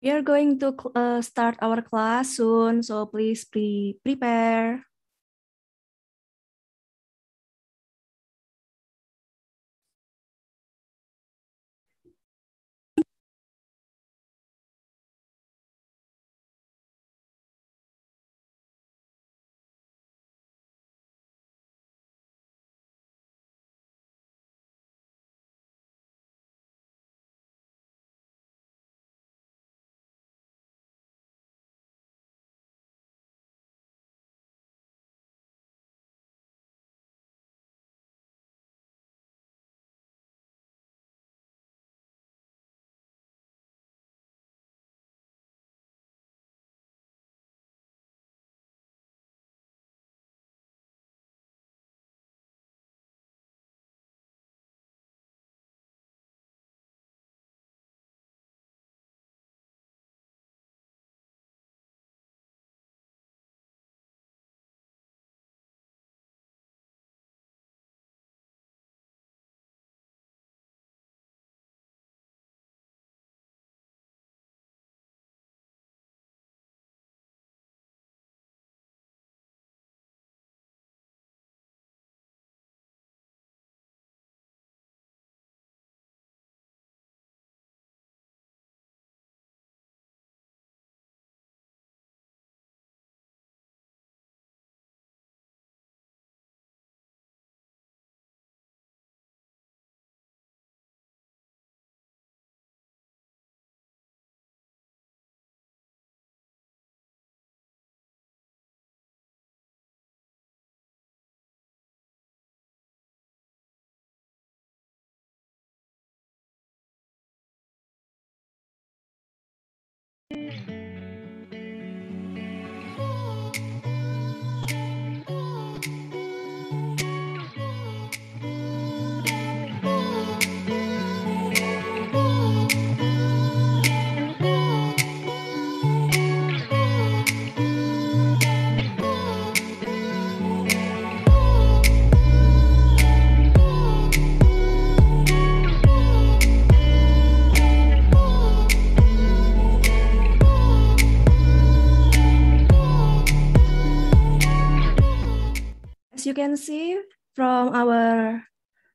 We are going to uh, start our class soon, so please pre prepare. can see from our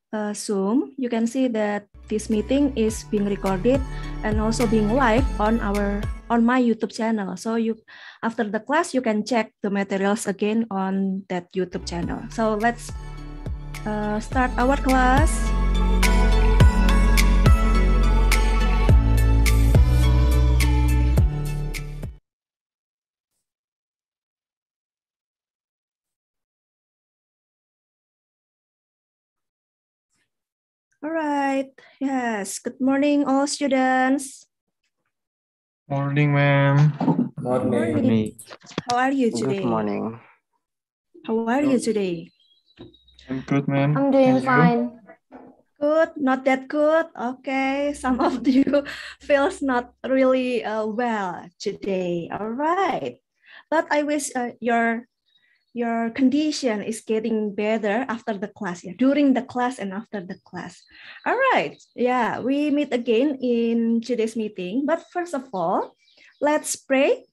uh, Zoom, you can see that this meeting is being recorded and also being live on our on my YouTube channel. So you after the class you can check the materials again on that YouTube channel. So let's uh, start our class. All right. Yes. Good morning, all students. Morning, ma'am. Morning. morning. How are you today? Good morning. How are you today? I'm good, ma'am. I'm doing fine. Good, not that good. Okay, some of you feels not really uh, well today. All right, but I wish uh, your your condition is getting better after the class, yeah, during the class and after the class. All right, yeah, we meet again in today's meeting. But first of all, let's pray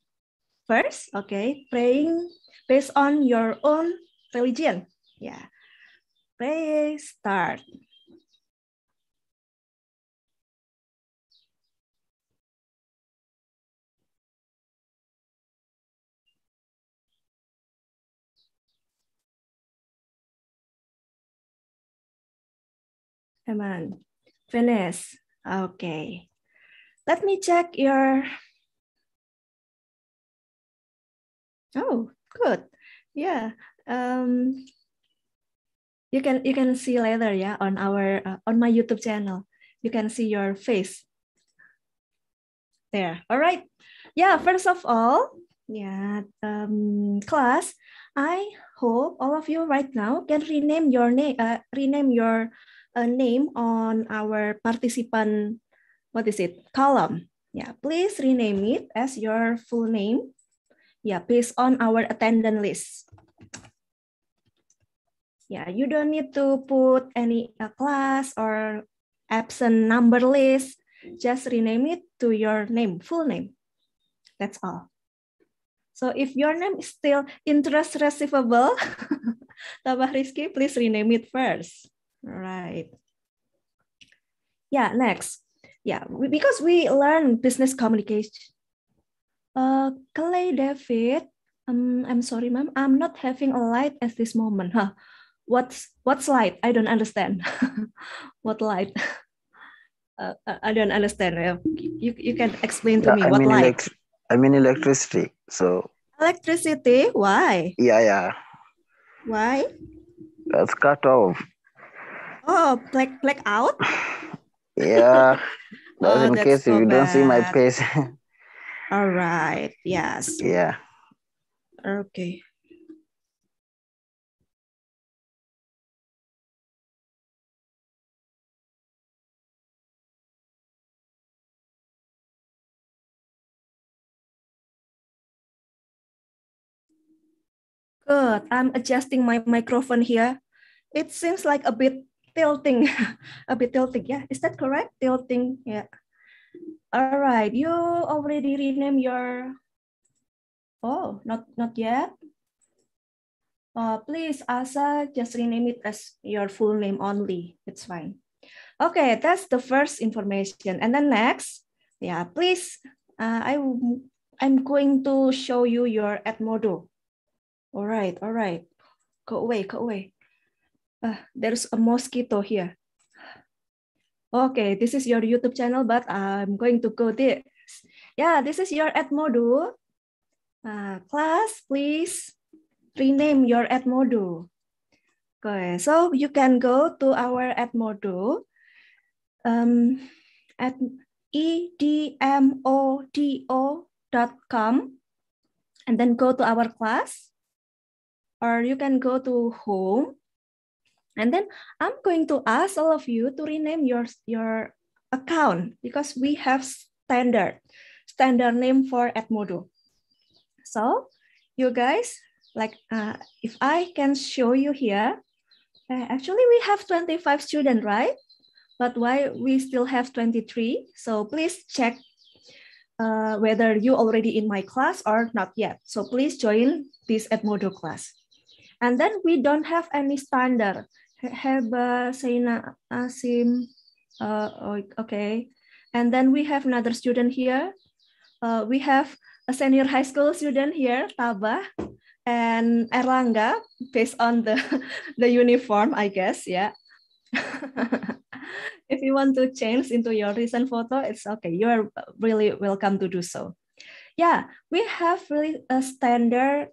first, okay? Praying based on your own religion, yeah. Pray, start. Come on, finish. Okay. Let me check your, oh, good. Yeah. Um, you can you can see later yeah on our uh, on my youtube channel you can see your face there all right yeah first of all yeah um, class i hope all of you right now can rename your name uh, rename your a name on our participant, what is it, column. Yeah, please rename it as your full name. Yeah, based on our attendance list. Yeah, you don't need to put any uh, class or absent number list. Just rename it to your name, full name. That's all. So if your name is still interest receivable, Tabah Rizky, please rename it first. Right. Yeah, next. Yeah, we, because we learn business communication. Uh, Clay David, um, I'm sorry, ma'am. I'm not having a light at this moment. Huh? What's what's light? I don't understand. what light? Uh, uh, I don't understand. Uh, you, you can explain to yeah, me I what mean light. I mean electricity. So electricity. Why? Yeah, yeah. Why? That's cut off. Oh, black black out. yeah, that's oh, in that's case so if you bad. don't see my face. All right. Yes. Yeah. Okay. Good. I'm adjusting my microphone here. It seems like a bit tilting, a bit tilting. Yeah, is that correct? Tilting. Yeah. All right. You already rename your. Oh, not not yet. Uh, please, Asa, just rename it as your full name only. It's fine. Okay, that's the first information. And then next, yeah, please, uh, I, I'm going to show you your Edmodo. All right, all right. Go away, go away uh, there's a mosquito here. Okay, this is your YouTube channel, but I'm going to go this. Yeah, this is your ad module. Uh, ah, class, please rename your ad module. Okay, so you can go to our ad module um, at edmodo.com and then go to our class or you can go to home and then I'm going to ask all of you to rename your, your account because we have standard, standard name for Edmodo. So you guys, like uh, if I can show you here, uh, actually we have 25 students, right? But why we still have 23? So please check uh, whether you already in my class or not yet. So please join this Edmodo class. And then we don't have any standard. Heba, Saina, Asim. Uh, okay. And then we have another student here. Uh, we have a senior high school student here, Taba, and Erlanga, based on the, the uniform, I guess, yeah. if you want to change into your recent photo, it's okay. You are really welcome to do so. Yeah, we have really a standard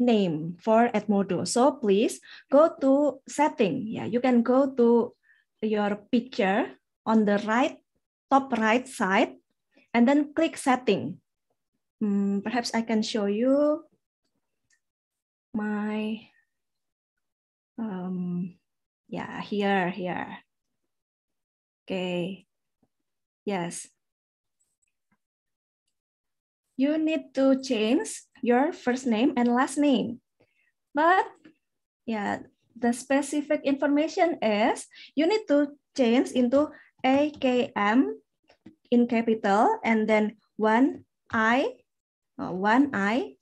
name for Edmodo. So please go to setting. Yeah, you can go to your picture on the right, top right side, and then click setting. Mm, perhaps I can show you my, um, yeah, here, here. Okay, yes. You need to change your first name and last name. But yeah, the specific information is you need to change into AKM in capital and then one I, uh, one I,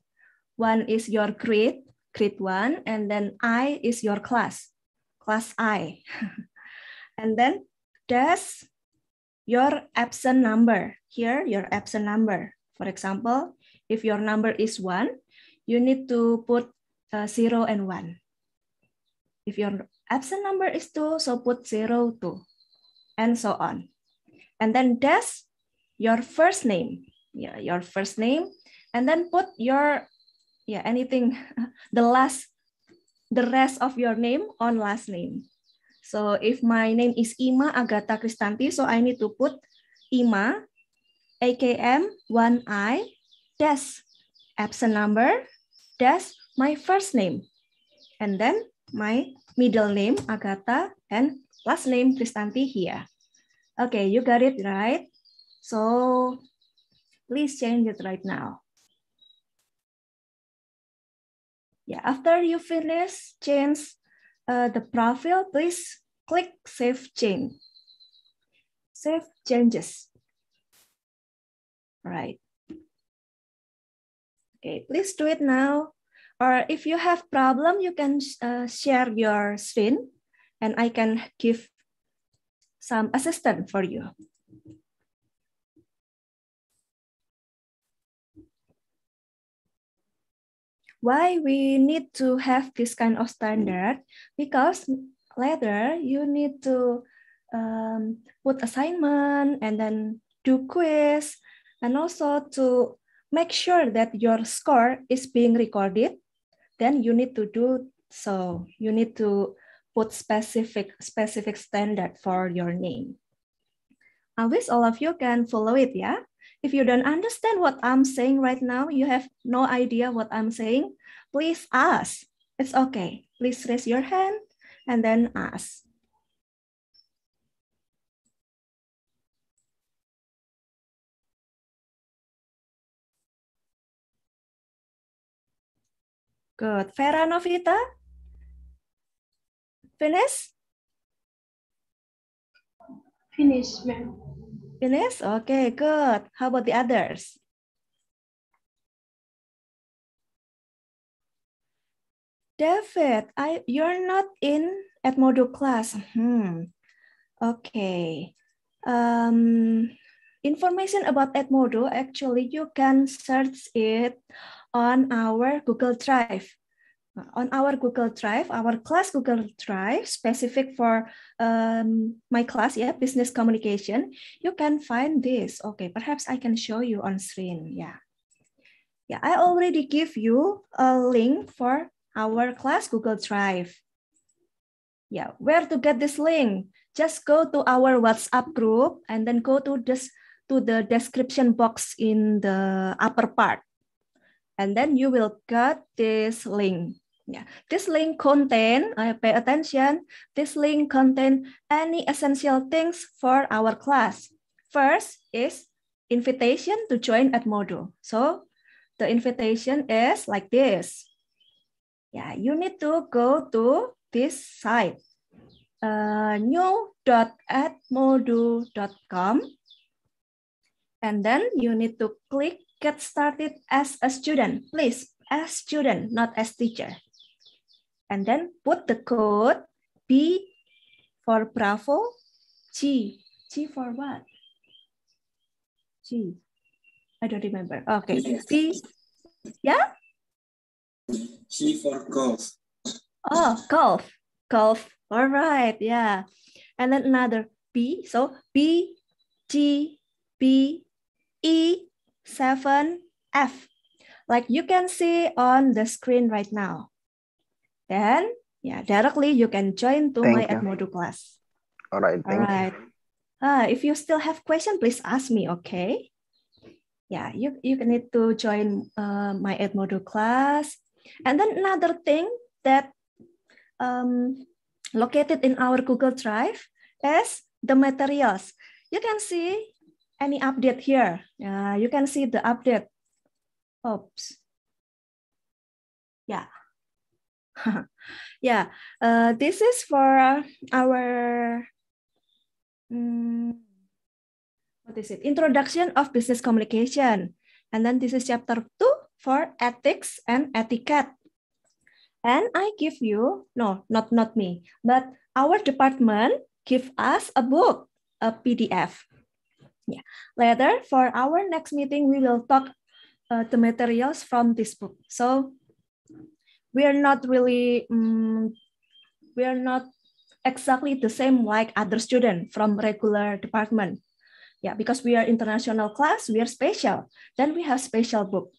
one is your grade, grade one, and then I is your class, class I. and then dash your absent number. Here, your absent number. For example, if your number is one, you need to put uh, zero and one. If your absent number is two, so put zero, two, and so on. And then dash your first name, yeah, your first name, and then put your, yeah, anything, the last, the rest of your name on last name. So if my name is Ima Agata Kristanti, so I need to put Ima, AKM, 1I, that's absent number that's my first name and then my middle name Agatha and last name Kristanti here. Okay, you got it right. So please change it right now. Yeah, after you finish, change uh, the profile, please click Save Change. Save Changes. Right. Okay, please do it now. Or if you have problem, you can uh, share your screen and I can give some assistance for you. Why we need to have this kind of standard? Because later you need to um, put assignment and then do quiz and also to make sure that your score is being recorded, then you need to do so. You need to put specific, specific standard for your name. I wish all of you can follow it, yeah? If you don't understand what I'm saying right now, you have no idea what I'm saying, please ask. It's okay. Please raise your hand and then ask. Good. Vera Novita? Finish? Finish, ma'am. Finish? Okay, good. How about the others? David, I you're not in at module class. Hmm. Okay. Um, information about Edmodo, actually you can search it on our Google Drive. On our Google Drive, our class Google Drive, specific for um, my class, yeah, business communication, you can find this. Okay, perhaps I can show you on screen. Yeah. Yeah, I already give you a link for our class Google Drive. Yeah, where to get this link? Just go to our WhatsApp group and then go to this to the description box in the upper part and then you will get this link. Yeah, this link contain, I pay attention, this link contain any essential things for our class. First is invitation to join at Modo. So the invitation is like this. Yeah, you need to go to this site, uh, new.atmoodle.com. And then you need to click get started as a student, please, as student, not as teacher. And then put the code B for Bravo, G, G for what? G, I don't remember. Okay, G, yeah? G for golf. Oh, golf, golf, all right, yeah. And then another B, so B, G, B, E, 7F, like you can see on the screen right now. Then, yeah, directly you can join to thank my Edmodo class. All right, All right. You. Uh, if you still have question, please ask me, okay? Yeah, you, you need to join uh, my Edmodo class. And then another thing that um, located in our Google Drive is the materials. You can see any update here. Uh, you can see the update. Oops. Yeah. yeah. Uh, this is for our um, what is it? Introduction of business communication, and then this is chapter two for ethics and etiquette. And I give you no, not not me, but our department give us a book, a PDF yeah. Later, for our next meeting, we will talk uh, the materials from this book. So we are not really, um, we are not exactly the same like other students from regular department. Yeah, because we are international class, we are special. Then we have special book.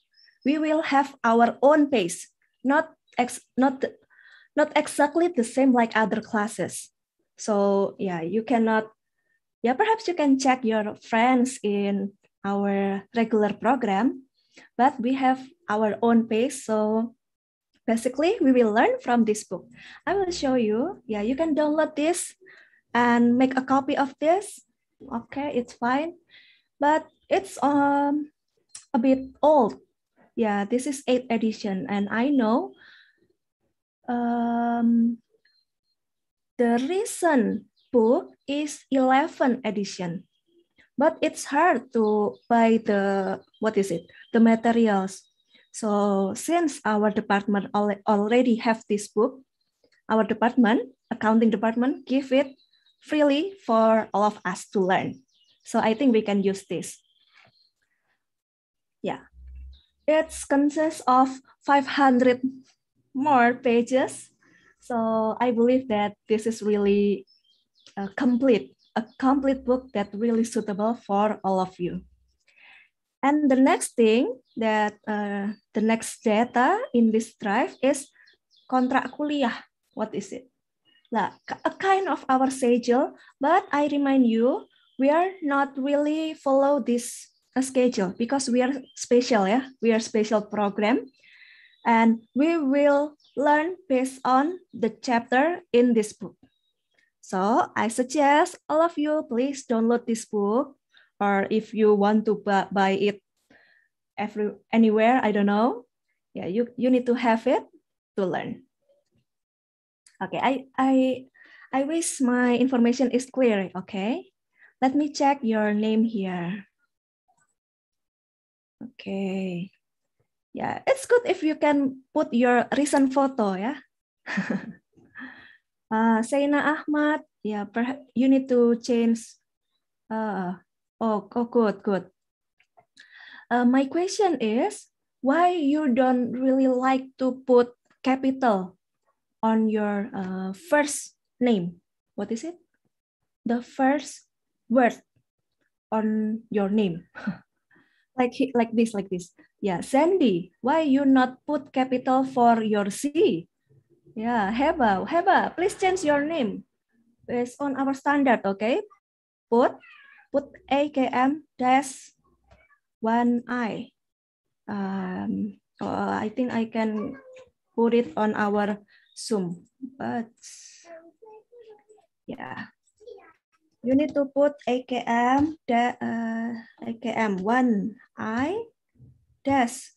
We will have our own pace, not ex not not exactly the same like other classes. So yeah, you cannot yeah, perhaps you can check your friends in our regular program, but we have our own pace. So basically, we will learn from this book. I will show you. Yeah, you can download this and make a copy of this. Okay, it's fine. But it's um, a bit old. Yeah, this is 8th edition. And I know um, the reason book is 11 edition, but it's hard to buy the, what is it, the materials. So since our department already have this book, our department, accounting department, give it freely for all of us to learn. So I think we can use this. Yeah. It consists of 500 more pages. So I believe that this is really a complete, a complete book that really suitable for all of you. And the next thing that uh, the next data in this drive is kontrak kuliah. What is it? Like a kind of our schedule, but I remind you, we are not really follow this uh, schedule because we are special, yeah. We are special program, and we will learn based on the chapter in this book. So I suggest all of you please download this book, or if you want to buy it every, anywhere, I don't know. Yeah, you, you need to have it to learn. Okay, I, I, I wish my information is clear, okay? Let me check your name here. Okay. Yeah, it's good if you can put your recent photo, yeah? uh, ah, Saina Ahmad, yeah, per, you need to change. Uh, oh, oh, good, good. Uh, my question is, why you don't really like to put capital on your uh, first name? What is it? The first word on your name. like like this, like this. Yeah, Sandy, why you not put capital for your C? Yeah, Heba, Heba, please change your name based on our standard, okay? Put, put AKM dash one I. Um, uh, I think I can put it on our Zoom, but yeah. You need to put AKM, the, uh, AKM one I dash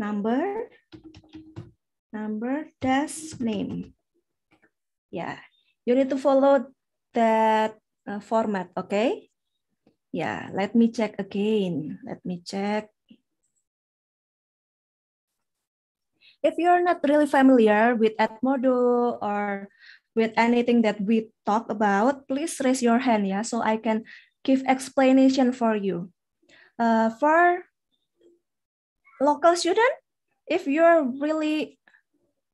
number number dash name. Yeah, you need to follow that uh, format, okay? Yeah, let me check again. Let me check. If you're not really familiar with Edmodo or with anything that we talk about, please raise your hand, yeah, so I can give explanation for you. Uh, for local student, if you're really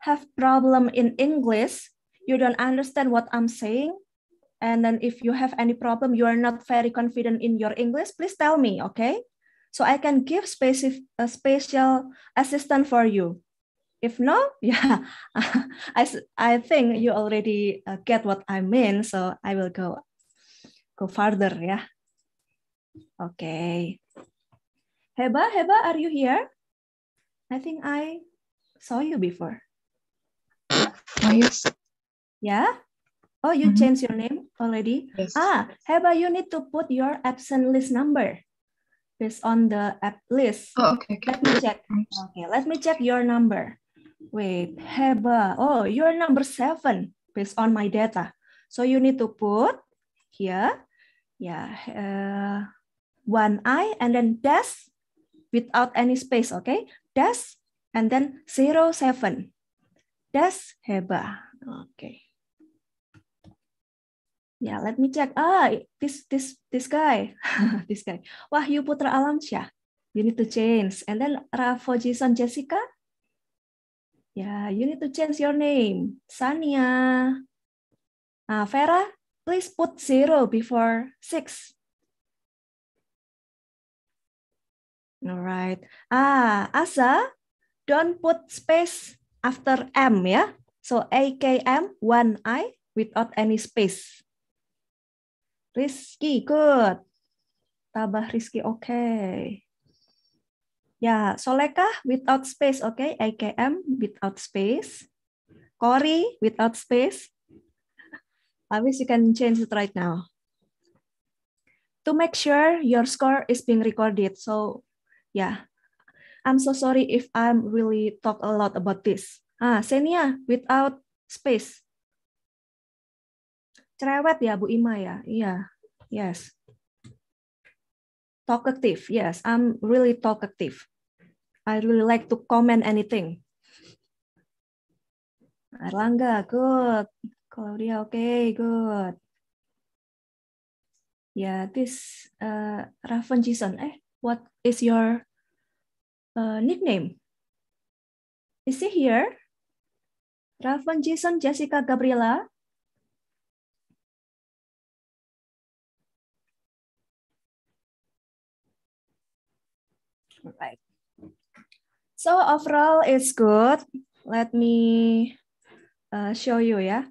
have problem in English, you don't understand what I'm saying, and then if you have any problem, you are not very confident in your English, please tell me, okay? So I can give specific, a special assistant for you. If not, yeah, I, I think you already uh, get what I mean. So I will go, go farther, yeah. Okay. Heba, Heba, are you here? I think I saw you before. Yes, Yeah. Oh, you mm -hmm. your name already? Yes. Ah, how about you need to put your absent list number based on the app list. Oh, okay, okay. Let me check. Okay, let me check your number. Wait, Heba. Oh, you're number seven based on my data. So you need to put here, yeah, uh, one I and then dash without any space, okay? Dash and then zero seven. Das Heba. Oke. Okay. Ya, yeah, let me check. Ah, this this this guy, this guy. Wah, Wahyu Putra Alamsyah. You need to change. And then Rafa Jason Jessica. Ya, yeah, you need to change your name. Sania. Ah, Vera, please put zero before six. All right. Ah, Asa, don't put space after M ya. So AKM, one I without any space. Rizky, good. Tabah Rizky, oke. Okay. Ya, Soleka without space, oke. Okay? AKM without space. Kori without space. I wish you can change it right now. To make sure your score is being recorded. So, ya, yeah, I'm so sorry if I'm really talk a lot about this. Ah, Senia, without space. Cerewet ya, Bu Ima ya? Iya, yes. Talkative, yes. I'm really talkative. I really like to comment anything. Erlangga, good. Claudia, okay, good. Yeah, this uh, Raven Jason, eh, what is your uh, nickname. Is see here? Raven, Jason, Jessica, Gabriela. right. So overall, it's good. Let me uh, show you, yeah.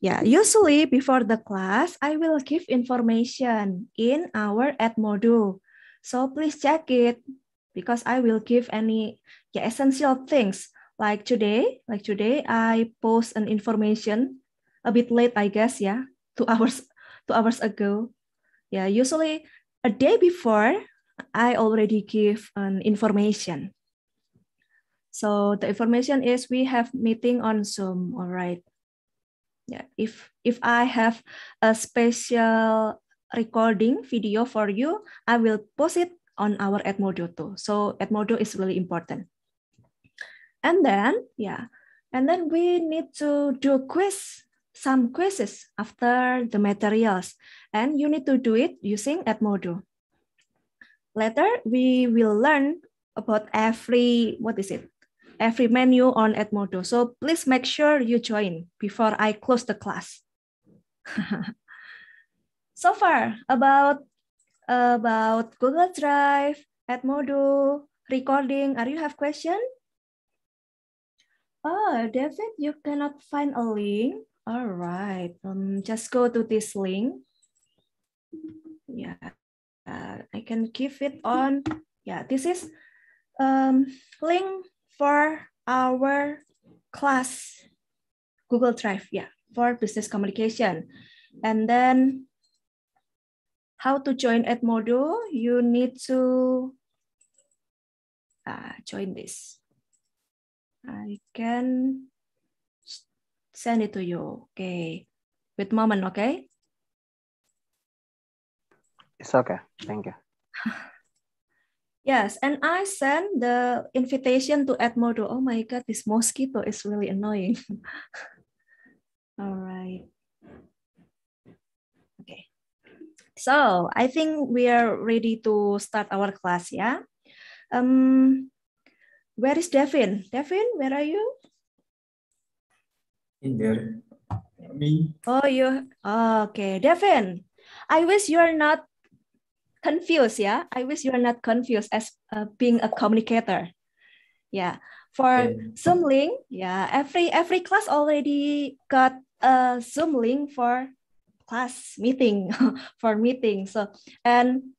Yeah, usually before the class, I will give information in our ad module. So please check it because I will give any yeah, essential things. Like today, like today, I post an information a bit late, I guess, yeah, two hours, two hours ago. Yeah, usually a day before, I already give an information. So the information is we have meeting on Zoom, all right. Yeah, if if I have a special recording video for you, I will post it on our Edmodo too. So Edmodo is really important. And then, yeah, and then we need to do quiz, some quizzes after the materials. And you need to do it using Edmodo. Later, we will learn about every, what is it? Every menu on Edmodo. So please make sure you join before I close the class. so far about about Google Drive, Edmodo, recording. Are you have question? Oh, David, you cannot find a link. All right, um, just go to this link. Yeah, uh, I can give it on. Yeah, this is um, link for our class Google Drive. Yeah, for business communication. And then how to join at Modo? You need to uh, join this. I can send it to you. Okay. With moment, okay? It's okay. Thank you. yes, and I sent the invitation to Edmodo. Oh my God, this mosquito is really annoying. All right. So I think we are ready to start our class, yeah? Um, where is Devin? Devin, where are you? In there. Me. Oh, you. Oh, okay, Devin. I wish you are not confused. Yeah, I wish you are not confused as uh, being a communicator. Yeah, for okay. Zoom link. Yeah, every every class already got a Zoom link for class meeting for meeting. So and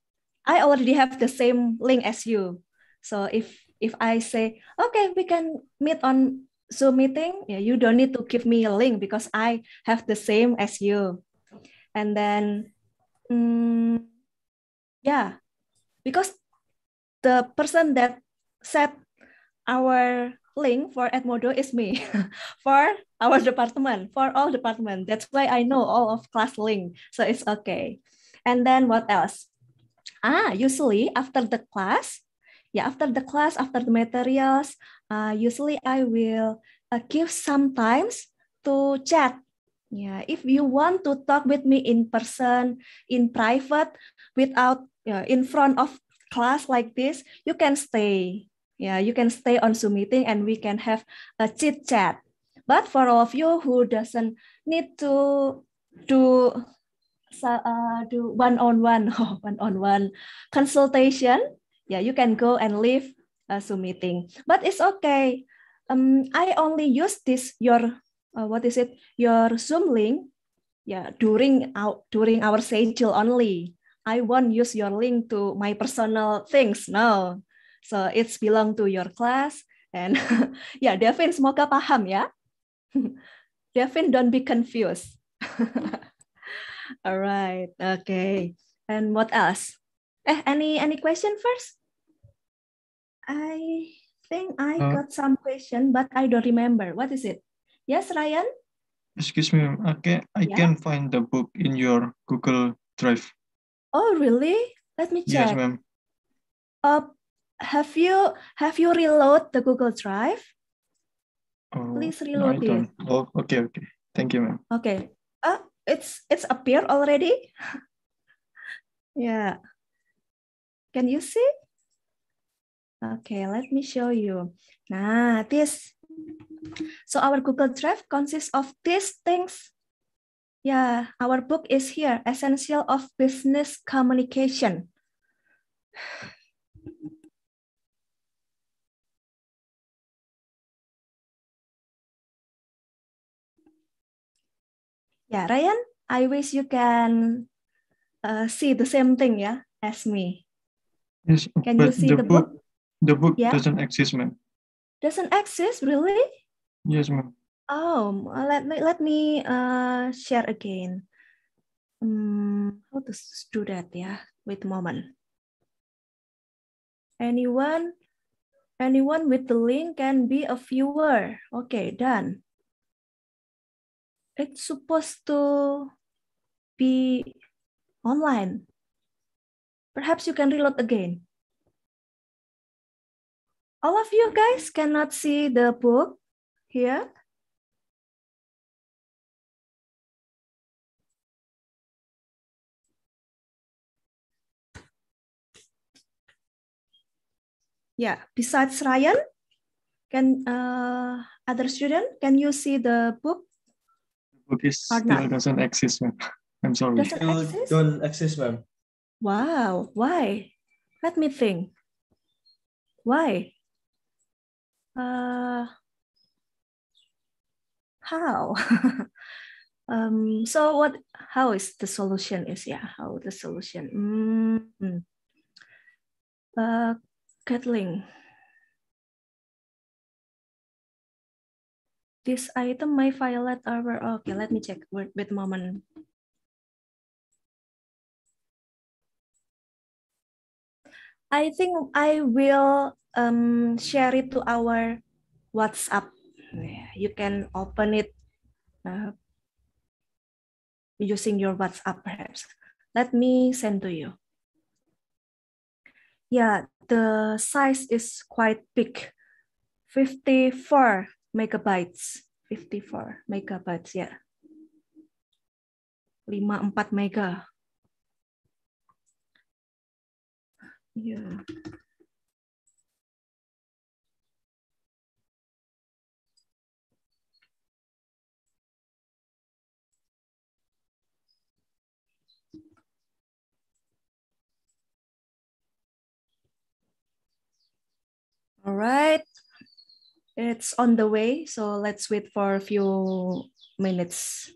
I already have the same link as you. So if if I say okay, we can meet on Zoom meeting, yeah, you don't need to give me a link because I have the same as you. And then, um, yeah, because the person that set our link for Edmodo is me, for our department, for all department. That's why I know all of class link, so it's okay. And then what else? Ah, usually after the class, yeah, after the class, after the materials, uh, usually I will uh, give sometimes to chat. Yeah, if you want to talk with me in person, in private, without you know, in front of class like this, you can stay. Yeah, you can stay on Zoom meeting and we can have a chit chat. But for all of you who doesn't need to do uh, do one-on-one -on oh, one one on one consultation, yeah, you can go and leave a Zoom meeting. But it's okay. Um, I only use this your uh, what is it your Zoom link, yeah, during our during our schedule only. I won't use your link to my personal things. No, So it's belong to your class. And ya, yeah, Devin semoga paham ya. Devin, don't be confused. Alright, okay. And what else? Eh, any any question first? I think I uh, got some question, but I don't remember. What is it? Yes, Ryan. Excuse me, okay. I yeah. can find the book in your Google Drive. Oh, really? Let me check. Yes, ma'am. Uh, have you have you reload the Google Drive? Oh, Please reload no, it. Oh, okay, okay. Thank you, ma'am. Okay. Uh, it's it's appear already. yeah. Can you see? Okay, let me show you. Nah, this. So our Google Drive consists of these things. Yeah, our book is here, Essential of Business Communication. Ya, yeah, Ryan, I wish you can uh, see the same thing ya yeah, as me. Yes, can but you see the, the book, book? The book yeah? doesn't exist, ma'am. Doesn't exist, really? Yes, ma'am. Oh, let me let me uh, share again. Um, how to do that? Yeah, wait a moment. Anyone, anyone with the link can be a viewer. Okay, done it's supposed to be online. Perhaps you can reload again. All of you guys cannot see the book here. Yeah, besides Ryan, can uh, other student, can you see the book This still doesn't exist, ma'am. I'm sorry. Doesn't exist? Don't exist, ma'am. Wow. Why? Let me think. Why? Uh, how? um, so what? How is the solution? Is yeah? How the solution? Mm -hmm. Uh, Kathleen, This item may violate our, okay, let me check, wait, a moment. I think I will um, share it to our WhatsApp. You can open it uh, using your WhatsApp perhaps. Let me send to you. Yeah, the size is quite big, 54 megabytes 54 megabytes ya 54 mega ya Alright, It's on the way, so let's wait for a few minutes.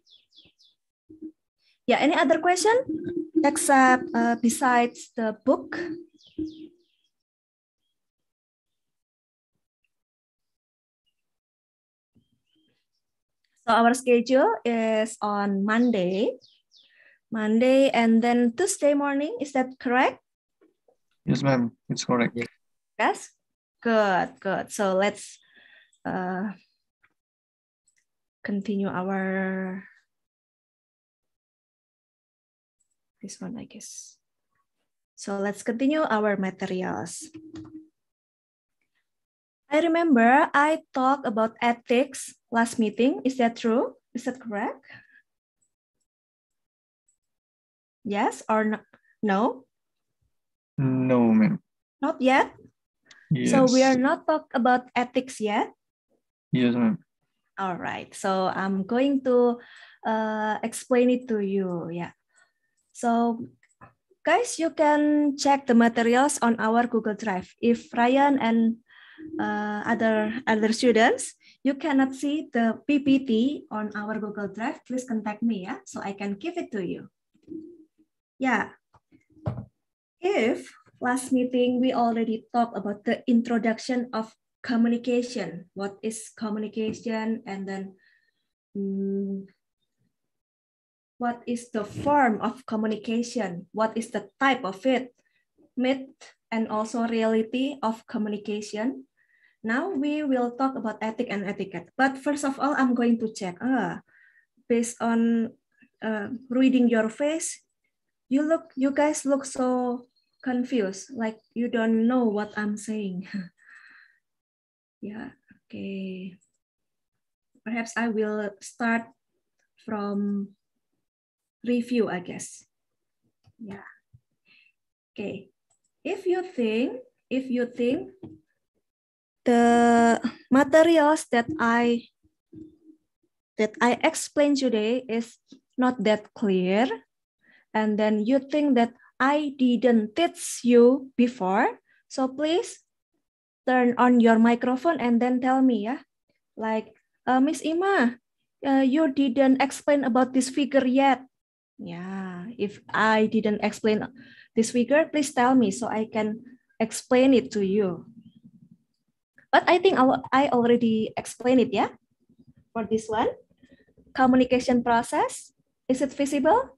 Yeah, any other question except uh, besides the book? So our schedule is on Monday, Monday and then Tuesday morning. Is that correct? Yes, ma'am. It's correct. Yes. Good, good. So let's uh, continue our this one, I guess. So let's continue our materials. I remember I talked about ethics last meeting. Is that true? Is that correct? Yes or no? No, ma'am. Not yet? Yes. So we are not talk about ethics yet? Yes, ma'am. All right. So I'm going to uh, explain it to you. Yeah. So guys, you can check the materials on our Google Drive. If Ryan and uh, other other students, you cannot see the PPT on our Google Drive, please contact me, yeah, so I can give it to you. Yeah. If last meeting we already talked about the introduction of communication. What is communication? And then um, what is the form of communication? What is the type of it? Myth and also reality of communication. Now we will talk about ethic and etiquette. But first of all, I'm going to check. Uh, based on uh, reading your face, you look, you guys look so confused, like you don't know what I'm saying. Yeah, okay. Perhaps I will start from review, I guess. Yeah. Okay. If you think, if you think the materials that I that I explained today is not that clear, and then you think that I didn't teach you before, so please turn on your microphone and then tell me, yeah? Like, uh, Miss Ima, uh, you didn't explain about this figure yet. Yeah, if I didn't explain this figure, please tell me so I can explain it to you. But I think I already explained it, yeah? For this one, communication process, is it visible?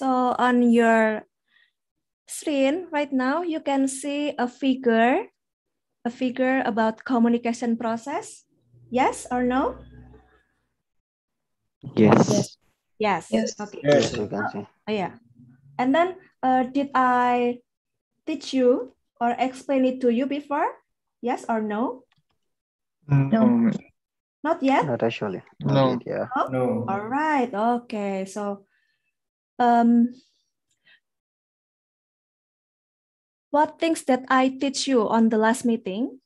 So on your screen right now, you can see a figure, a figure about communication process. Yes or no? Yes. Yes. Yes. Okay. Yes. Oh, oh, yeah. And then uh, did I teach you or explain it to you before? Yes or no? No. Not yet? Not actually. no. yeah. Oh? No. All right. Okay. So um, what things that I teach you on the last meeting?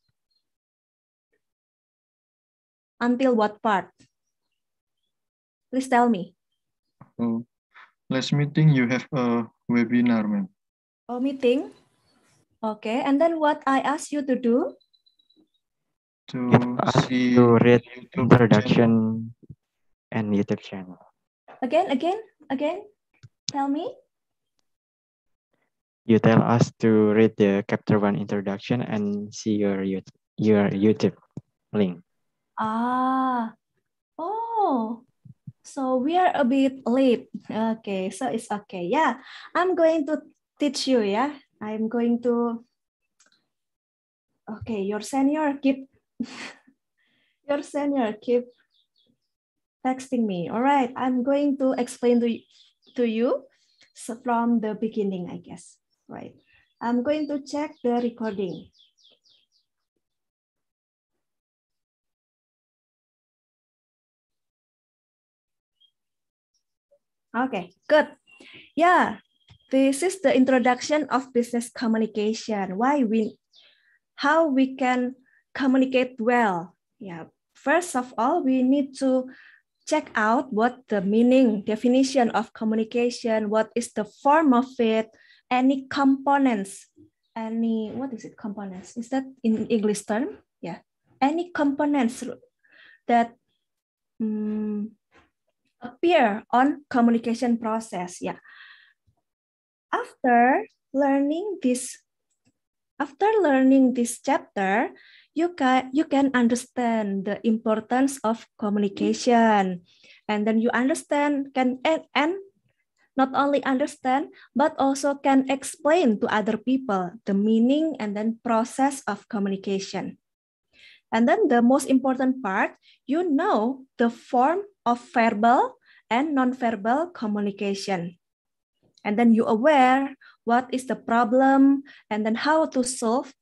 Until what part? Please tell me. Oh, last meeting you have a webinar, ma'am. Oh, meeting? Okay, and then what I ask you to do? To see to read YouTube production and YouTube channel. Again, again, again. tell me? You tell us to read the chapter one introduction and see your YouTube, your YouTube link. Ah, oh, so we are a bit late. Okay, so it's okay. Yeah, I'm going to teach you. Yeah, I'm going to. Okay, your senior keep. your senior keep texting me. All right, I'm going to explain to you to you so from the beginning, I guess, right? I'm going to check the recording. Okay, good. Yeah, this is the introduction of business communication. Why we, how we can communicate well. Yeah, first of all, we need to check out what the meaning, definition of communication, what is the form of it, any components, any, what is it, components? Is that in English term? Yeah, any components that um, appear on communication process, yeah. After learning this, after learning this chapter, you can you can understand the importance of communication and then you understand can and, and not only understand but also can explain to other people the meaning and then process of communication and then the most important part you know the form of verbal and nonverbal communication and then you aware what is the problem and then how to solve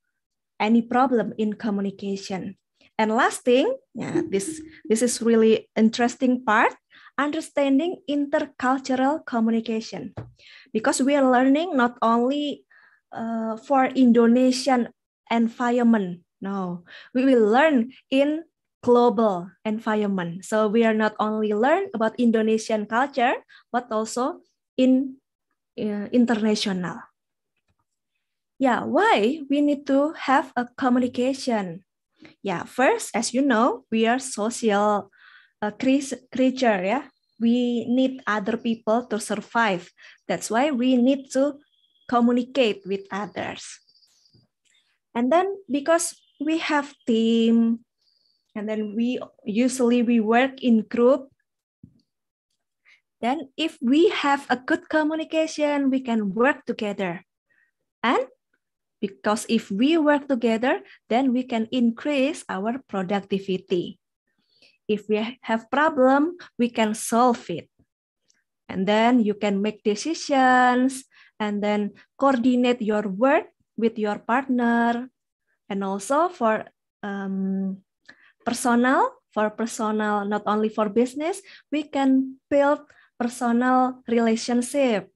any problem in communication. And last thing, yeah, this, this is really interesting part, understanding intercultural communication. Because we are learning not only uh, for Indonesian environment, no, we will learn in global environment. So we are not only learn about Indonesian culture, but also in uh, international yeah, why we need to have a communication? Yeah, first, as you know, we are social uh, creature, yeah. We need other people to survive. That's why we need to communicate with others. And then because we have team, and then we usually we work in group, then if we have a good communication, we can work together. And because if we work together, then we can increase our productivity. If we have problem, we can solve it. And then you can make decisions and then coordinate your work with your partner. And also for um, personal, for personal, not only for business, we can build personal relationship.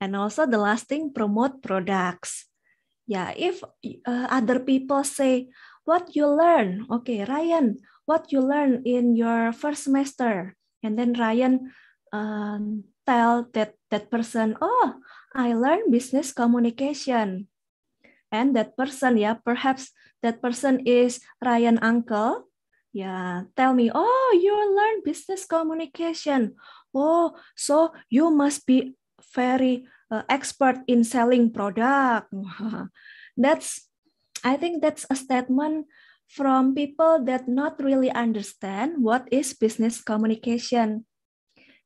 And also the last thing, promote products. Yeah, if uh, other people say, what you learn? Okay, Ryan, what you learn in your first semester? And then Ryan um, tell that, that person, oh, I learned business communication. And that person, yeah, perhaps that person is Ryan uncle. Yeah, tell me, oh, you learn business communication. Oh, so you must be very uh, expert in selling product. that's, I think that's a statement from people that not really understand what is business communication.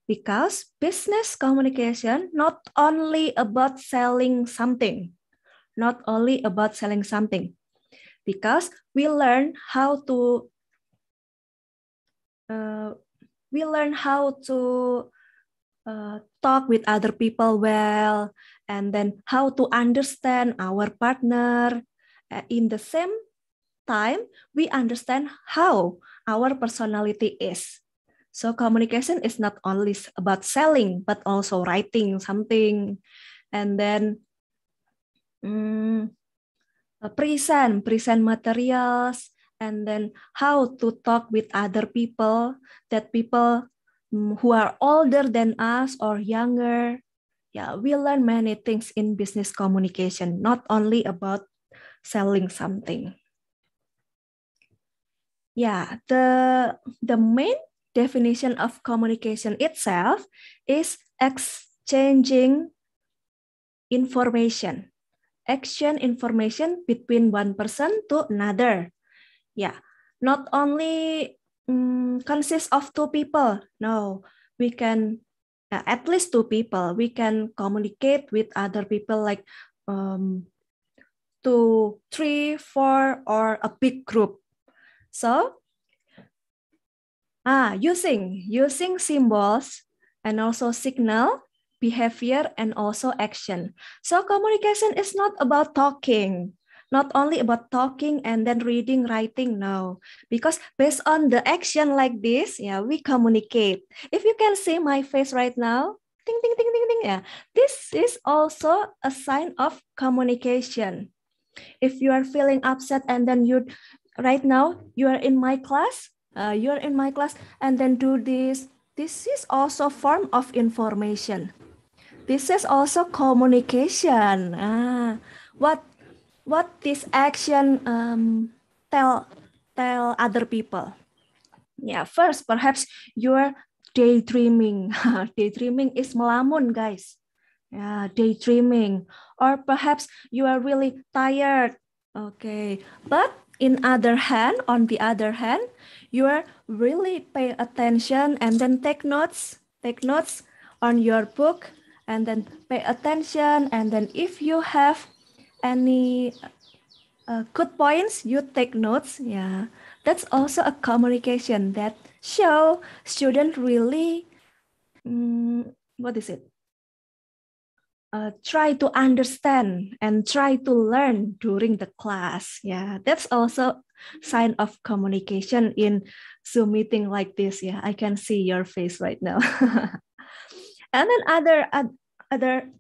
Because business communication not only about selling something, not only about selling something, because we learn how to uh, we learn how to uh, talk with other people well, and then how to understand our partner. Uh, in the same time, we understand how our personality is. So communication is not only about selling, but also writing something. And then um, present, present materials, and then how to talk with other people that people who are older than us or younger. Yeah, we learn many things in business communication, not only about selling something. Yeah, the, the main definition of communication itself is exchanging information, action information between one person to another. Yeah, not only um, consists of two people. No, we can uh, at least two people. We can communicate with other people like um, two, three, four, or a big group. So, ah, using using symbols and also signal behavior and also action. So communication is not about talking, not only about talking and then reading, writing. No, because based on the action like this, yeah, we communicate. If you can see my face right now, ding, ding, ding, ding, ding, yeah, this is also a sign of communication. If you are feeling upset and then you, right now, you are in my class, uh, you are in my class, and then do this. This is also form of information. This is also communication. Ah, what what this action um, tell tell other people yeah first perhaps you're daydreaming daydreaming is melamun guys yeah daydreaming or perhaps you are really tired okay but in other hand on the other hand you are really pay attention and then take notes take notes on your book and then pay attention and then if you have any uh, good points, you take notes. Yeah, that's also a communication that show student really, um, what is it? Uh, try to understand and try to learn during the class. Yeah, that's also sign of communication in Zoom meeting like this. Yeah, I can see your face right now. and then other other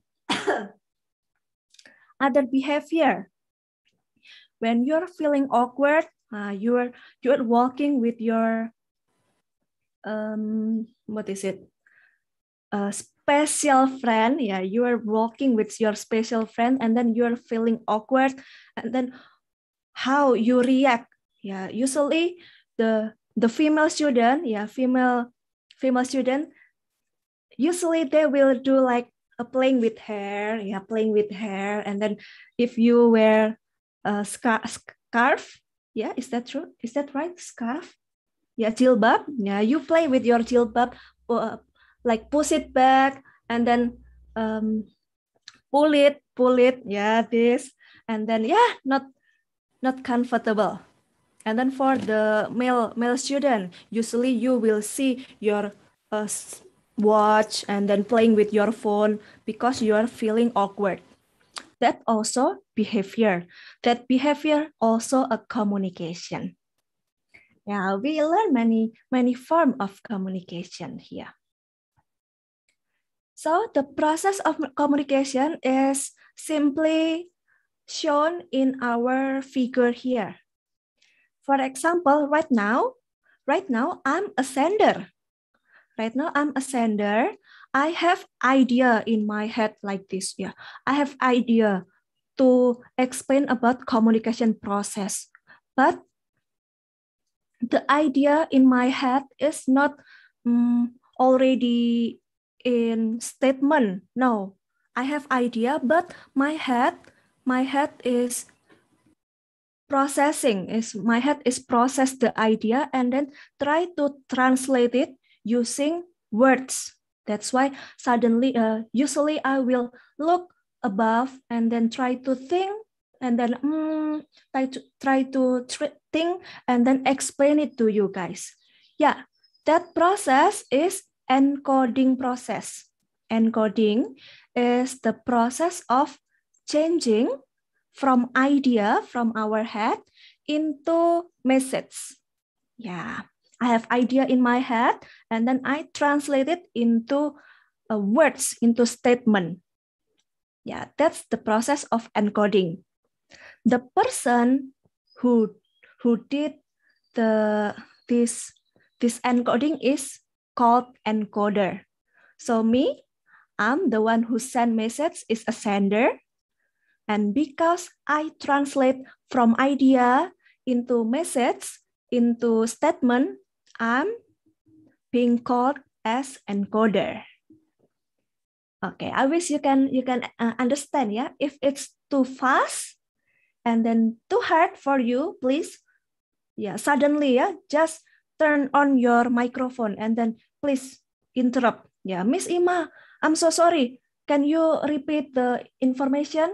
other behavior. When you're feeling awkward, uh, you're you're walking with your um, what is it? A special friend. Yeah, you are walking with your special friend, and then you're feeling awkward, and then how you react. Yeah, usually the the female student, yeah, female female student, usually they will do like uh, playing with hair, yeah, playing with hair. And then if you wear a scar- scarf, yeah, is that true? Is that right? Scarf? Yeah, jilbab. Yeah, you play with your jilbab, uh, like push it back and then um, pull it, pull it. Yeah, this. And then, yeah, not not comfortable. And then for the male male student, usually you will see your uh, watch and then playing with your phone because you are feeling awkward. That also behavior. That behavior also a communication. Yeah, we learn many, many form of communication here. So the process of communication is simply shown in our figure here. For example, right now, right now I'm a sender right now i'm a sender i have idea in my head like this yeah i have idea to explain about communication process but the idea in my head is not um, already in statement no i have idea but my head my head is processing is my head is process the idea and then try to translate it using words. That's why suddenly, uh, usually I will look above and then try to think and then mm, try to try to think and then explain it to you guys. Yeah, that process is encoding process. Encoding is the process of changing from idea from our head into message. Yeah. I have idea in my head, and then I translate it into uh, words, into statement. Yeah, that's the process of encoding. The person who who did the this this encoding is called encoder. So me, I'm the one who send message is a sender. And because I translate from idea into message, into statement, I'm being called as encoder. Okay, I wish you can you can uh, understand, yeah. If it's too fast and then too hard for you, please, yeah, suddenly, yeah, just turn on your microphone and then please interrupt. Yeah, Miss Ima, I'm so sorry. Can you repeat the information?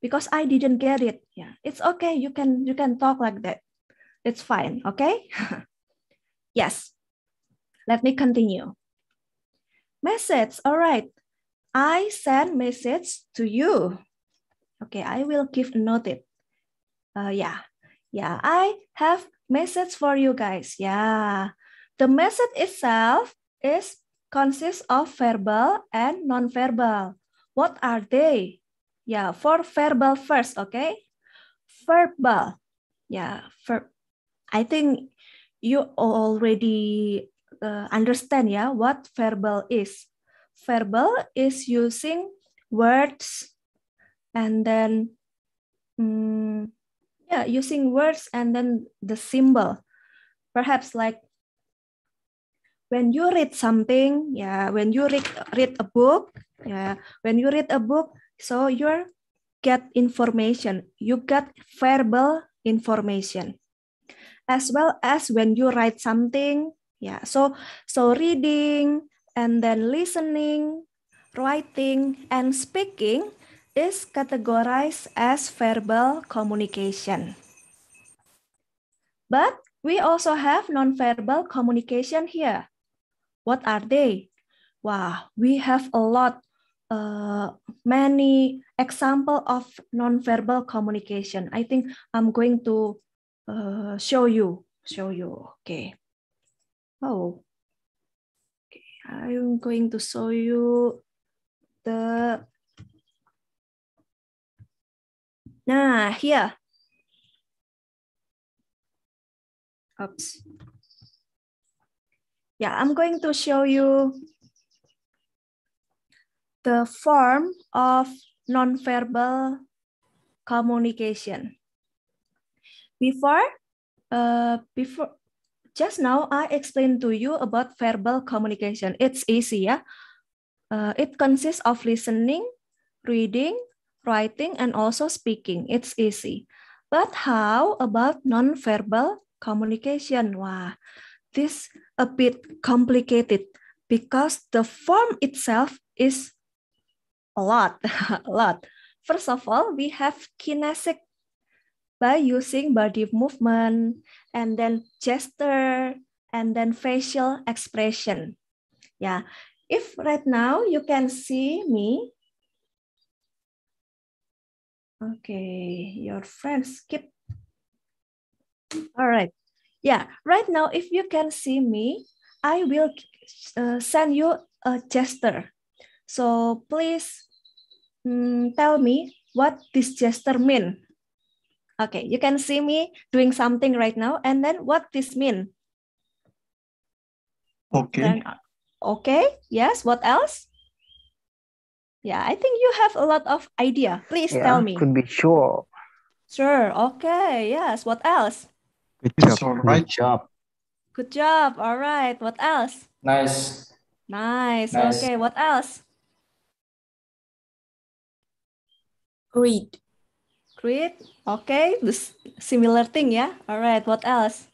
Because I didn't get it. Yeah, it's okay. You can you can talk like that. It's fine. Okay. Yes, let me continue. Message, all right. I send message to you. Okay, I will give noted. Uh, yeah, yeah, I have message for you guys. Yeah, the message itself is consists of verbal and non-verbal. What are they? Yeah, for verbal first, okay? Verbal. Yeah, for. I think you already uh, understand ya what verbal is. Verbal is using words and then um, yeah, using words and then the symbol. Perhaps like when you read something, yeah, when you read read a book, yeah, when you read a book, so you get information, you get verbal information. as well as when you write something. Yeah, so so reading and then listening, writing and speaking is categorized as verbal communication. But we also have nonverbal communication here. What are they? Wow, we have a lot, uh, many example of nonverbal communication. I think I'm going to uh, show you, show you. Okay. Oh. Okay. I'm going to show you the. Nah, here. Oops. Yeah, I'm going to show you the form of nonverbal communication. Before, uh, before just now I explained to you about verbal communication. It's easy, yeah. Uh, it consists of listening, reading, writing, and also speaking. It's easy. But how about non-verbal communication? Wow, this a bit complicated because the form itself is a lot, a lot. First of all, we have kinesthetic by using body movement and then gesture and then facial expression. Yeah, if right now you can see me, okay, your friends skip. All right, yeah, right now if you can see me, I will uh, send you a gesture. So please mm, tell me what this gesture mean. Okay, you can see me doing something right now. And then what this mean? Okay. Then, okay, yes. What else? Yeah, I think you have a lot of idea. Please yeah, tell me. Could be sure. Sure. Okay. Yes. What else? Good job. All right. job. Good job. All right. What else? Nice. Nice. nice. Okay. What else? Read. Oke, Okay, this similar thing, yeah. Alright, what else?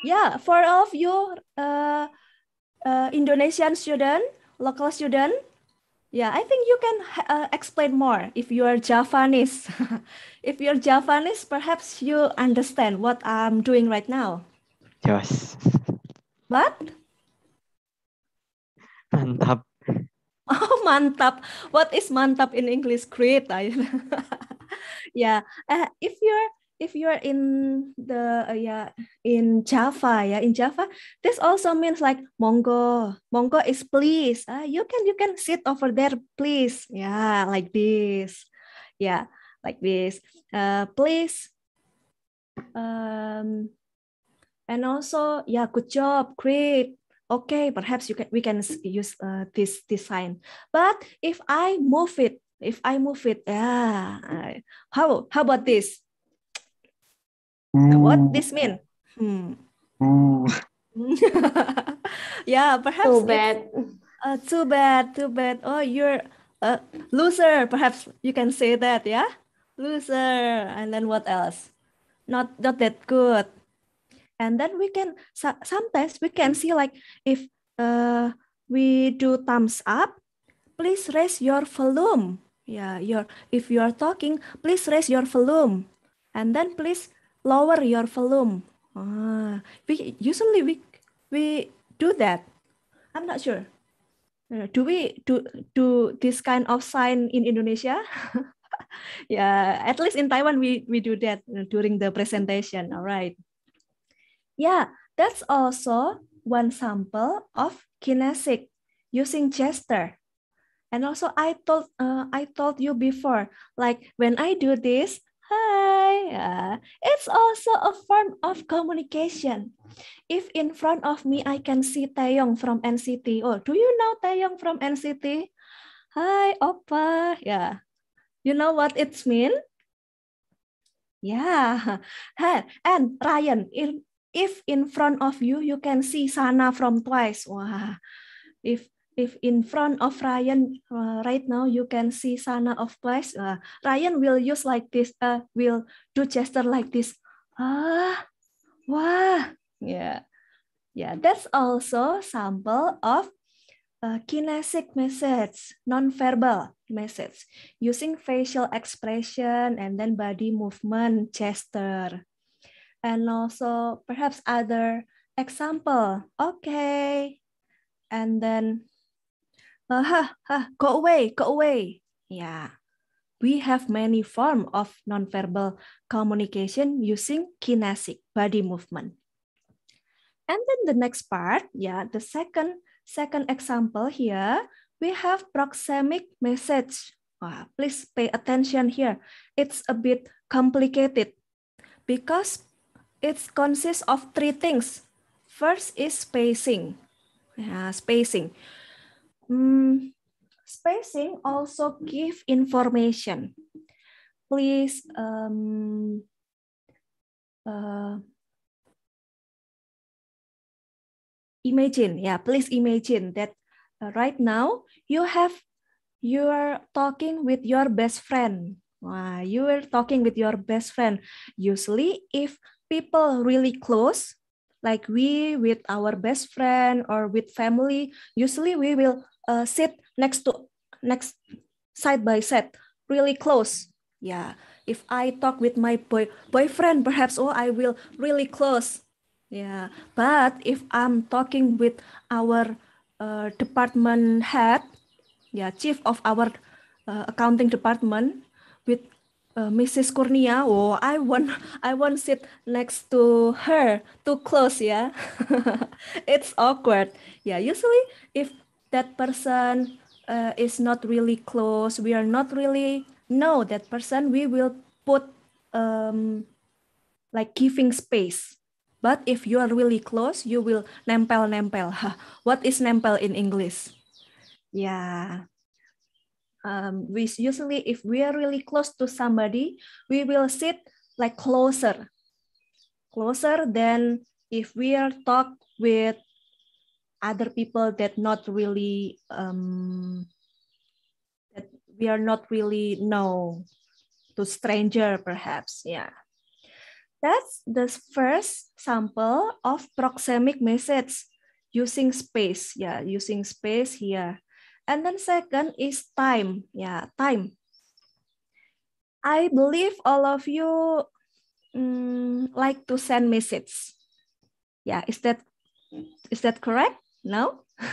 Yeah, for all of you uh, uh, Indonesian student, local student, yeah, I think you can uh, explain more if you are Javanese. if you're Javanese, perhaps you understand what I'm doing right now. Yes. What? Mantap. Oh, mantap. What is mantap in English? Great. yeah. Uh, if you're if you're in the uh, yeah in Java yeah in Java this also means like monggo monggo is please uh, you can you can sit over there please yeah like this yeah like this uh, please um and also yeah good job great okay, perhaps you can, we can use uh, this design. But if I move it, if I move it, yeah, how, how about this? Mm. What this mean? Hmm. Mm. yeah, perhaps. Too bad. Uh, too bad, too bad. Oh, you're a uh, loser. Perhaps you can say that, yeah? Loser. And then what else? Not, not that good and then we can sometimes we can see like if uh, we do thumbs up please raise your volume yeah your if you are talking please raise your volume and then please lower your volume ah, we usually we we do that i'm not sure uh, do we do do this kind of sign in indonesia yeah at least in taiwan we we do that during the presentation all right yeah, that's also one sample of kinesic using gesture. And also I told uh, I told you before, like when I do this, hi, uh, it's also a form of communication. If in front of me I can see Taeyong from NCT, oh, do you know Taeyong from NCT? Hi, opa. yeah. You know what it's mean. Yeah, and Ryan, in, if in front of you you can see Sana from twice. Wah. If if in front of Ryan uh, right now you can see Sana of twice. Uh, Ryan will use like this uh, will do gesture like this. Ah. Wah. Yeah. Yeah, that's also sample of uh, kinesic message, non-verbal message, using facial expression and then body movement, gesture. and also perhaps other example. Okay. And then, uh, huh, huh, go away, go away. Yeah. We have many form of nonverbal communication using kinetic body movement. And then the next part, yeah, the second second example here, we have proxemic message. Ah, please pay attention here. It's a bit complicated because it consists of three things. First is spacing. Yeah, spacing. Mm, spacing also give information. Please um, uh, imagine. Yeah, please imagine that uh, right now you have you are talking with your best friend. Wow, you are talking with your best friend. Usually, if people really close, like we with our best friend or with family, usually we will uh, sit next to next side by side, really close. Yeah. If I talk with my boy boyfriend, perhaps oh I will really close. Yeah. But if I'm talking with our uh, department head, yeah, chief of our uh, accounting department, Mrs. Kurnia, oh, I want I want sit next to her too close, yeah. it's awkward. Yeah, usually if that person uh, is not really close, we are not really know that person. We will put um, like giving space. But if you are really close, you will nempel nempel. what is nempel in English? Yeah, um, we usually if we are really close to somebody, we will sit like closer, closer than if we are talk with other people that not really um, that we are not really know to stranger perhaps yeah that's the first sample of proxemic message using space yeah using space here and then second is time. Yeah, time. I believe all of you um, like to send messages. Yeah, is that is that correct? No?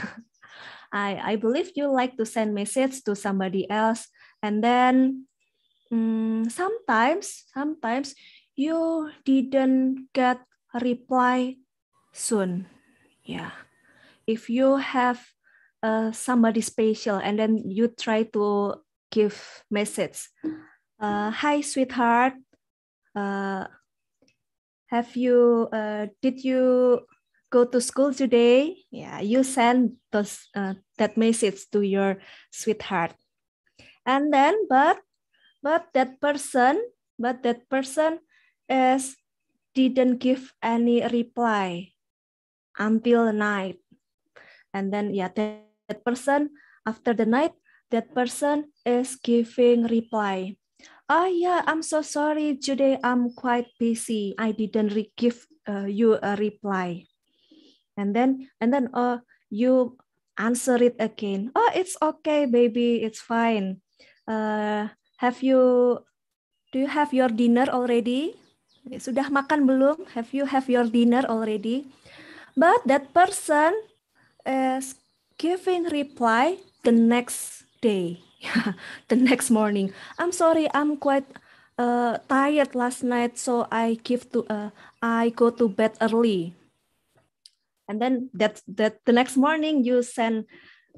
I, I believe you like to send messages to somebody else. And then um, sometimes, sometimes you didn't get reply soon. Yeah. If you have uh, somebody special and then you try to give message uh, hi sweetheart uh, have you uh, did you go to school today yeah you send those uh, that message to your sweetheart and then but but that person but that person is didn't give any reply until night and then yeah that person after the night that person is giving reply oh yeah i'm so sorry today i'm quite busy i didn't give uh, you a reply and then and then uh, you answer it again oh it's okay baby it's fine uh, have you do you have your dinner already eh, sudah makan belum have you have your dinner already but that person is giving reply the next day, the next morning. I'm sorry, I'm quite uh, tired last night, so I give to uh, I go to bed early. And then that that the next morning you send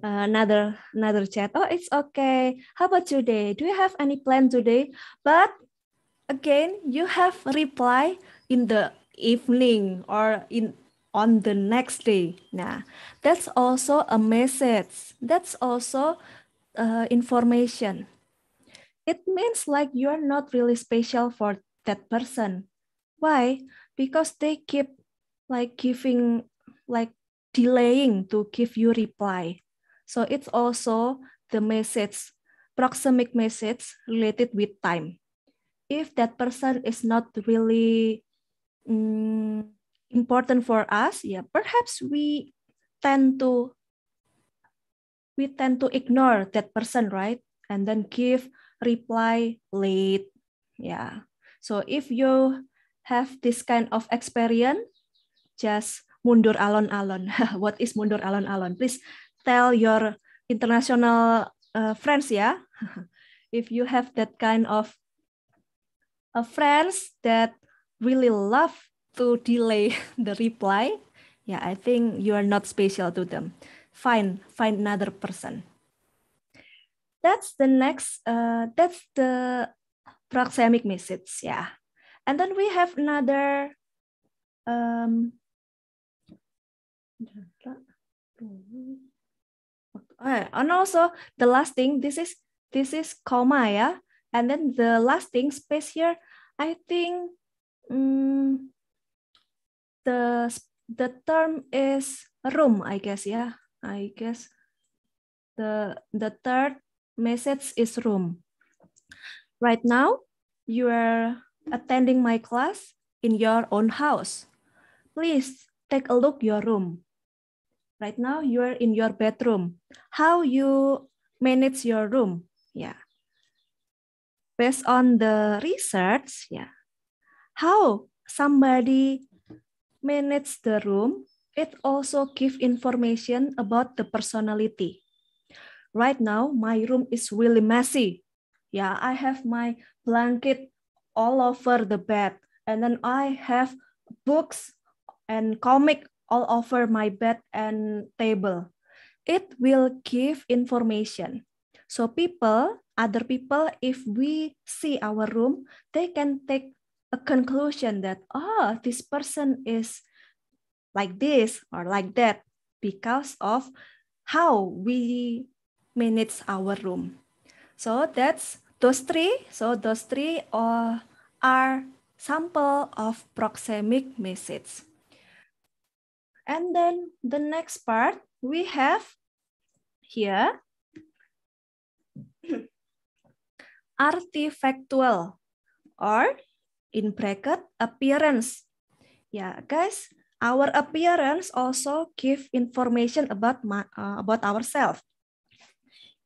uh, another another chat. Oh, it's okay. How about today? Do you have any plan today? But again, you have reply in the evening or in on the next day. Nah, that's also a message. That's also uh, information. It means like you're not really special for that person. Why? Because they keep like giving, like delaying to give you reply. So it's also the message, proximic message related with time. If that person is not really um, important for us yeah perhaps we tend to we tend to ignore that person right and then give reply late yeah so if you have this kind of experience just mundur alon-alon what is mundur alon-alon please tell your international uh, friends yeah if you have that kind of uh, friends that really love to delay the reply, yeah, I think you are not special to them. Find find another person. That's the next. Uh, that's the proxemic message. Yeah, and then we have another. Um, and also the last thing this is this is comma yeah and then the last thing space here i think um, the the term is room, I guess, yeah. I guess the the third message is room. Right now, you are attending my class in your own house. Please take a look your room. Right now, you are in your bedroom. How you manage your room? Yeah. Based on the research, yeah. How somebody manage the room, it also gives information about the personality. Right now, my room is really messy. Yeah, I have my blanket all over the bed, and then I have books and comic all over my bed and table. It will give information. So people, other people, if we see our room, they can take a conclusion that, oh, this person is like this or like that because of how we manage our room. So that's those three. So those three are, uh, are sample of proxemic message. And then the next part we have here artifactual or in bracket appearance. Yeah, guys, our appearance also give information about my, uh, about ourselves.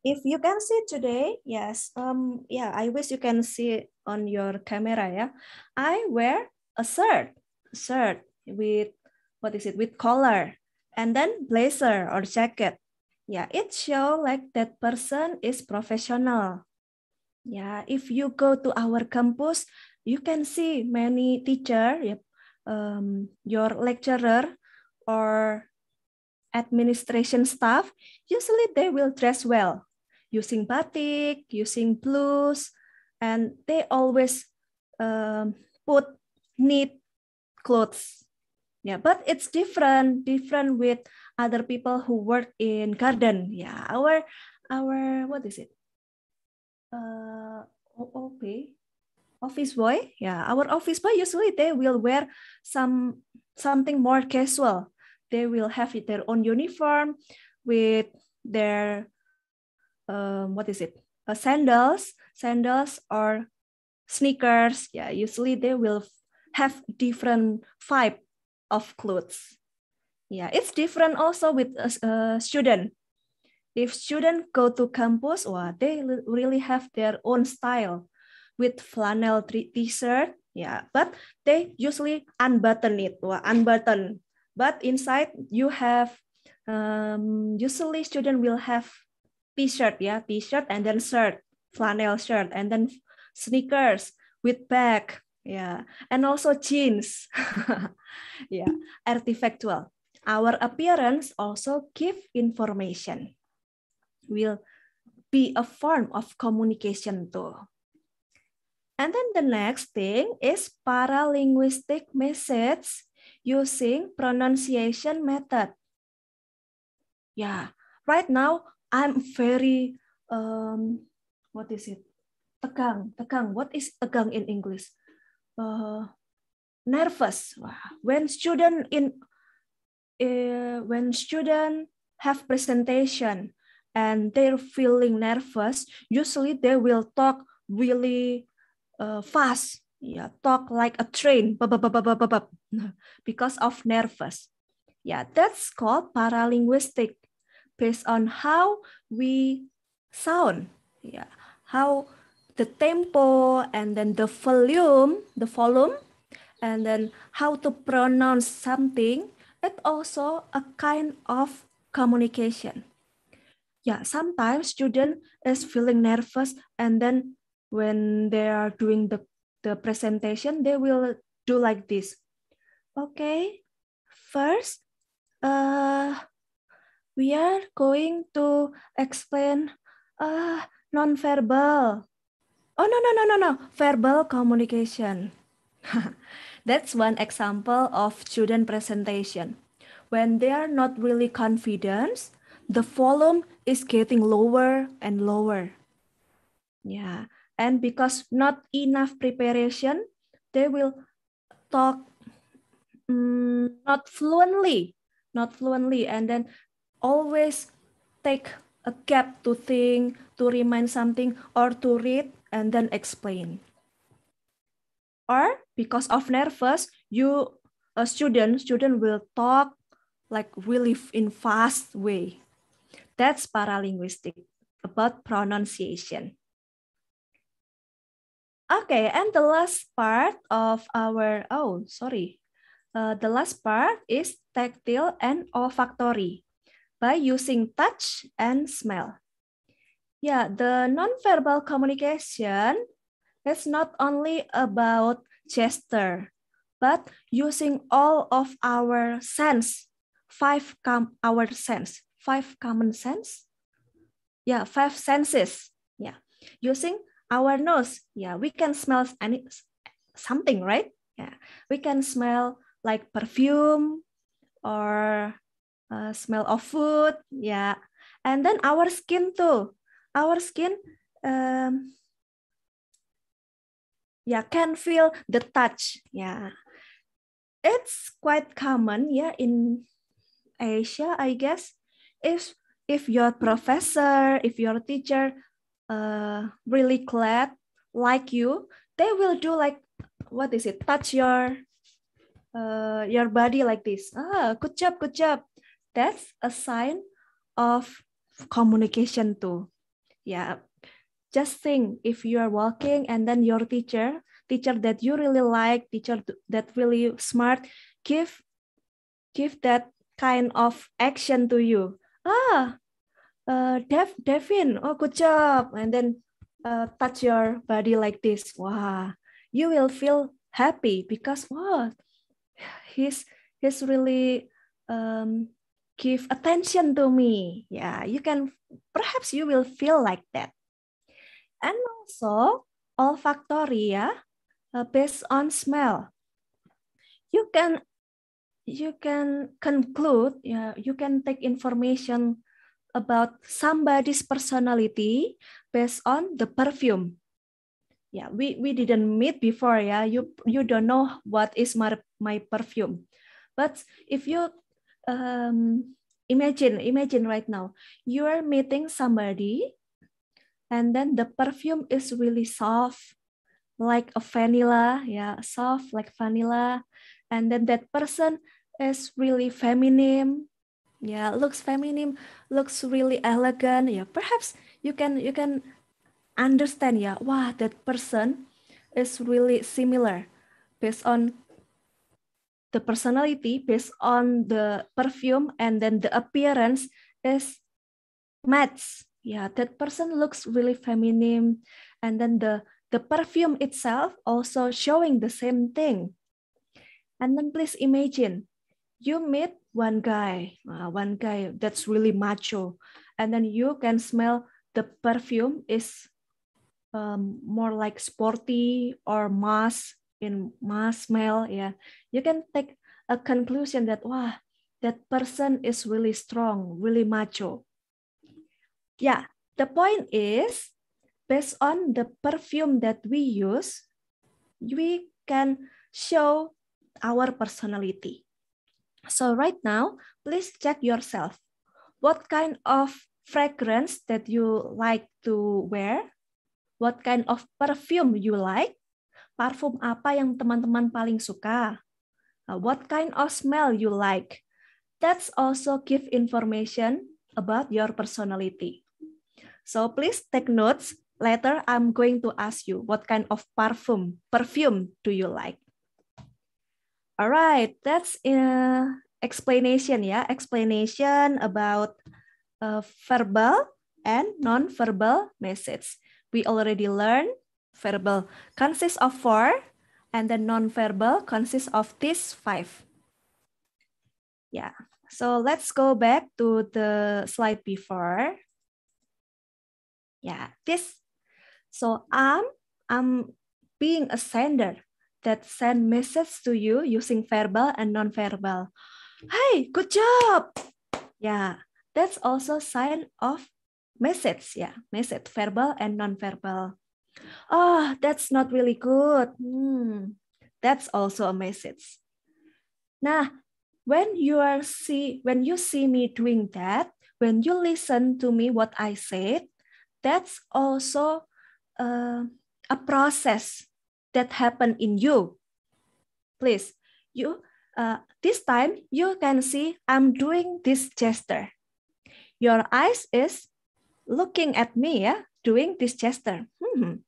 If you can see today, yes, um, yeah, I wish you can see on your camera. Yeah, I wear a shirt, shirt with what is it with collar, and then blazer or jacket. Yeah, it show like that person is professional. Yeah, if you go to our campus, you can see many teacher, yep, um, your lecturer or administration staff, usually they will dress well using batik, using blues, and they always um, put neat clothes. Yeah, but it's different, different with other people who work in garden. Yeah, our, our, what is it? Uh, OOP, office boy yeah our office boy usually they will wear some something more casual they will have their own uniform with their um, what is it uh, sandals sandals or sneakers yeah usually they will have different vibe of clothes yeah it's different also with a, a student if students go to campus well, they really have their own style with flannel t-shirt yeah but they usually unbutton it or unbutton but inside you have um, usually student will have t-shirt yeah t-shirt and then shirt flannel shirt and then sneakers with bag yeah and also jeans yeah artifactual our appearance also give information will be a form of communication too and then the next thing is paralinguistic methods using pronunciation method. Yeah, right now I'm very, um, what is it? Tegang, tegang. What is tegang in English? Uh, nervous. When student in, uh, when student have presentation and they're feeling nervous, usually they will talk really uh, fast, yeah, talk like a train because of nervous. Yeah, that's called paralinguistic based on how we sound. Yeah, how the tempo and then the volume, the volume, and then how to pronounce something. It also a kind of communication. Yeah, sometimes student is feeling nervous and then when they are doing the, the presentation, they will do like this. Okay, first, uh, we are going to explain uh, non-verbal. Oh, no, no, no, no, no, verbal communication. That's one example of student presentation. When they are not really confident, the volume is getting lower and lower. Yeah, and because not enough preparation, they will talk mm, not fluently, not fluently, and then always take a gap to think, to remind something, or to read and then explain. Or because of nervous, you a student student will talk like really in fast way. That's paralinguistic about pronunciation. Okay, and the last part of our, oh, sorry. Uh, the last part is tactile and olfactory by using touch and smell. Yeah, the nonverbal communication is not only about gesture, but using all of our sense, five com our sense, five common sense. Yeah, five senses. Yeah, using our nose yeah we can smell any something right yeah we can smell like perfume or uh, smell of food yeah and then our skin too our skin um, yeah can feel the touch yeah it's quite common yeah in asia i guess if if your professor if your teacher uh, really glad like you, they will do like what is it? Touch your uh, your body like this. Ah, good job, good job. That's a sign of communication too. Yeah. Just think if you are walking and then your teacher, teacher that you really like, teacher that really smart, give give that kind of action to you. Ah, uh, Dev, Devin, oh, good job. And then uh, touch your body like this. Wow, you will feel happy because wow, he's, he's really um, give attention to me. Yeah, you can, perhaps you will feel like that. And also olfactory, yeah, uh, based on smell. You can you can conclude, yeah, you can take information about somebody's personality based on the perfume. Yeah, we, we didn't meet before, yeah. You you don't know what is my, my perfume. But if you um, imagine, imagine right now, you are meeting somebody and then the perfume is really soft, like a vanilla, yeah, soft like vanilla. And then that person is really feminine, yeah looks feminine looks really elegant yeah perhaps you can you can understand yeah wow that person is really similar based on the personality based on the perfume and then the appearance is match yeah that person looks really feminine and then the the perfume itself also showing the same thing and then please imagine you meet one guy, uh, one guy that's really macho, and then you can smell the perfume is um, more like sporty or mass in mass smell. Yeah, you can take a conclusion that wow, that person is really strong, really macho. Yeah, the point is based on the perfume that we use, we can show our personality. So right now, please check yourself. What kind of fragrance that you like to wear? What kind of perfume you like? Parfum apa yang teman-teman paling suka? Uh, what kind of smell you like? That's also give information about your personality. So please take notes. Later, I'm going to ask you what kind of parfum, perfume do you like? All right, that's uh, explanation Yeah, explanation about uh, verbal and non-verbal message. We already learned verbal consists of four and the non-verbal consists of these five. Yeah, so let's go back to the slide before. Yeah, this. So I'm, I'm being a sender that send message to you using verbal and non-verbal. Hey, good job. Yeah, that's also sign of message. Yeah, message, verbal and non-verbal. Oh, that's not really good. Hmm, that's also a message. Nah, when you are see when you see me doing that, when you listen to me what I said, that's also uh, a process that happened in you. Please, you uh, this time you can see I'm doing this gesture. Your eyes is looking at me, yeah, doing this gesture. Hmm.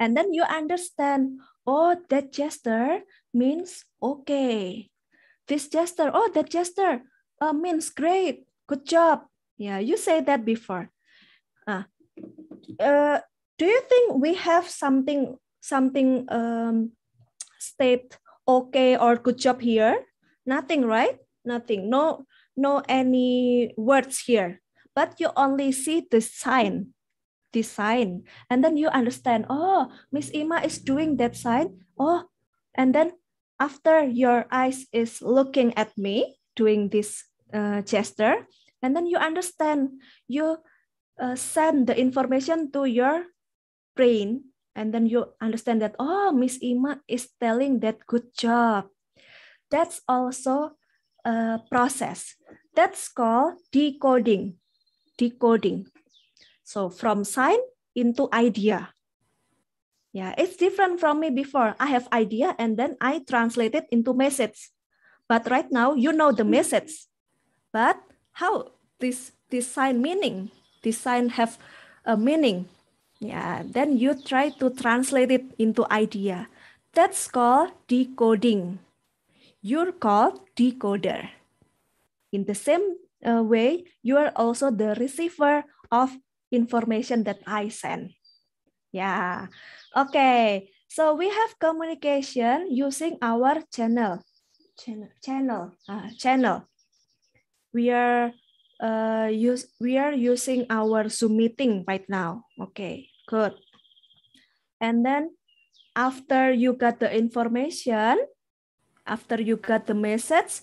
And then you understand, oh, that gesture means okay. This gesture, oh, that gesture uh, means great, good job. Yeah, you say that before. Uh, uh, do you think we have something something um, state okay or good job here? Nothing, right? Nothing. No, no any words here. But you only see the sign, the sign, and then you understand. Oh, Miss Ima is doing that sign. Oh, and then after your eyes is looking at me doing this uh, gesture, and then you understand. You uh, send the information to your brain and then you understand that oh miss ima is telling that good job that's also a process that's called decoding decoding so from sign into idea yeah it's different from me before i have idea and then i translate it into message but right now you know the message but how this design meaning design have a meaning yeah, then you try to translate it into idea. That's called decoding. You're called decoder. In the same uh, way, you are also the receiver of information that I send. Yeah. Okay. So we have communication using our channel. Channel. Channel. Uh, channel. We are uh, use, we are using our Zoom meeting right now. Okay, good. And then after you got the information, after you got the message,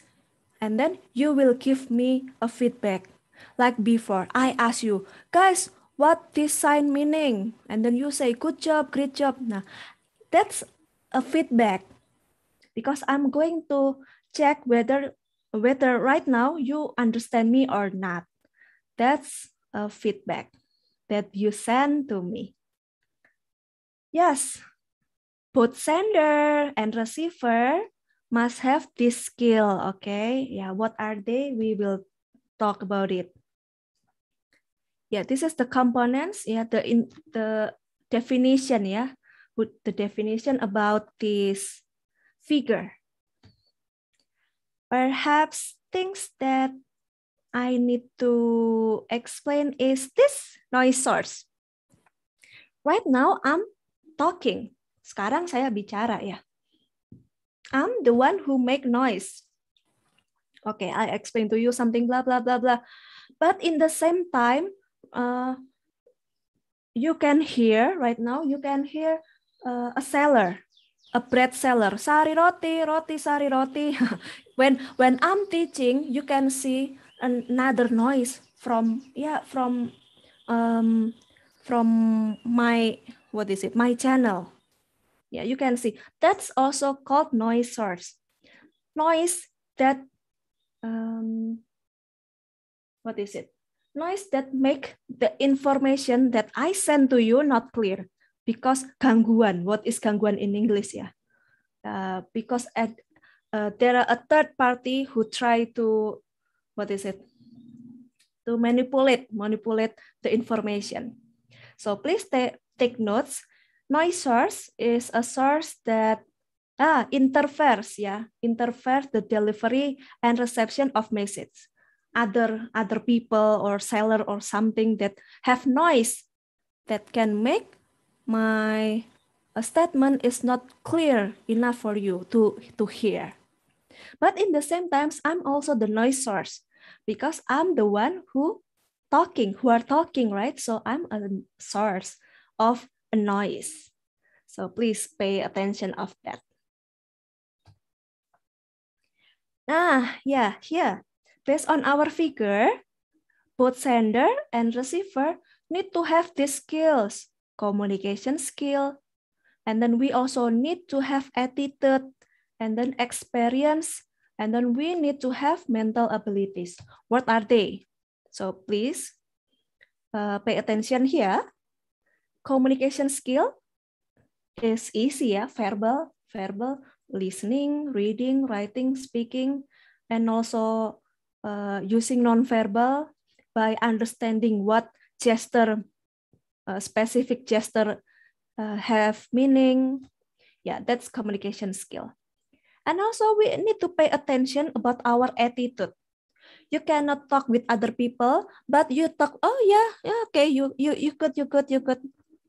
and then you will give me a feedback. Like before, I ask you, guys, what this sign meaning? And then you say, good job, great job. Now, that's a feedback because I'm going to check whether whether right now you understand me or not. That's a feedback that you send to me. Yes, both sender and receiver must have this skill, okay? Yeah, what are they? We will talk about it. Yeah, this is the components, yeah, the in the definition, yeah, with the definition about this figure. Perhaps things that I need to explain is this noise source. Right now I'm talking. Sekarang saya bicara ya. I'm the one who make noise. Okay, I explain to you something blah blah blah blah. But in the same time, uh, you can hear right now. You can hear uh, a seller a bread seller. Sari roti, roti, sari roti. when when I'm teaching, you can see another noise from yeah from um from my what is it my channel yeah you can see that's also called noise source noise that um what is it noise that make the information that i send to you not clear because gangguan. What is gangguan in English? Yeah, uh, because at uh, there are a third party who try to what is it to manipulate manipulate the information. So please ta- take notes. Noise source is a source that ah interferes yeah interferes the delivery and reception of message other other people or seller or something that have noise that can make my statement is not clear enough for you to, to hear. But in the same times, I'm also the noise source because I'm the one who talking, who are talking, right? So I'm a source of a noise. So please pay attention of that. Ah, yeah, here. Based on our figure, both sender and receiver need to have these skills communication skill, and then we also need to have attitude, and then experience, and then we need to have mental abilities. What are they? So please uh, pay attention here. Communication skill is easy ya, verbal, verbal, listening, reading, writing, speaking, and also uh, using nonverbal by understanding what gesture uh, specific gesture uh, have meaning. Yeah, that's communication skill. And also we need to pay attention about our attitude. You cannot talk with other people, but you talk, oh yeah, yeah okay, you, you, you could, you could, you could.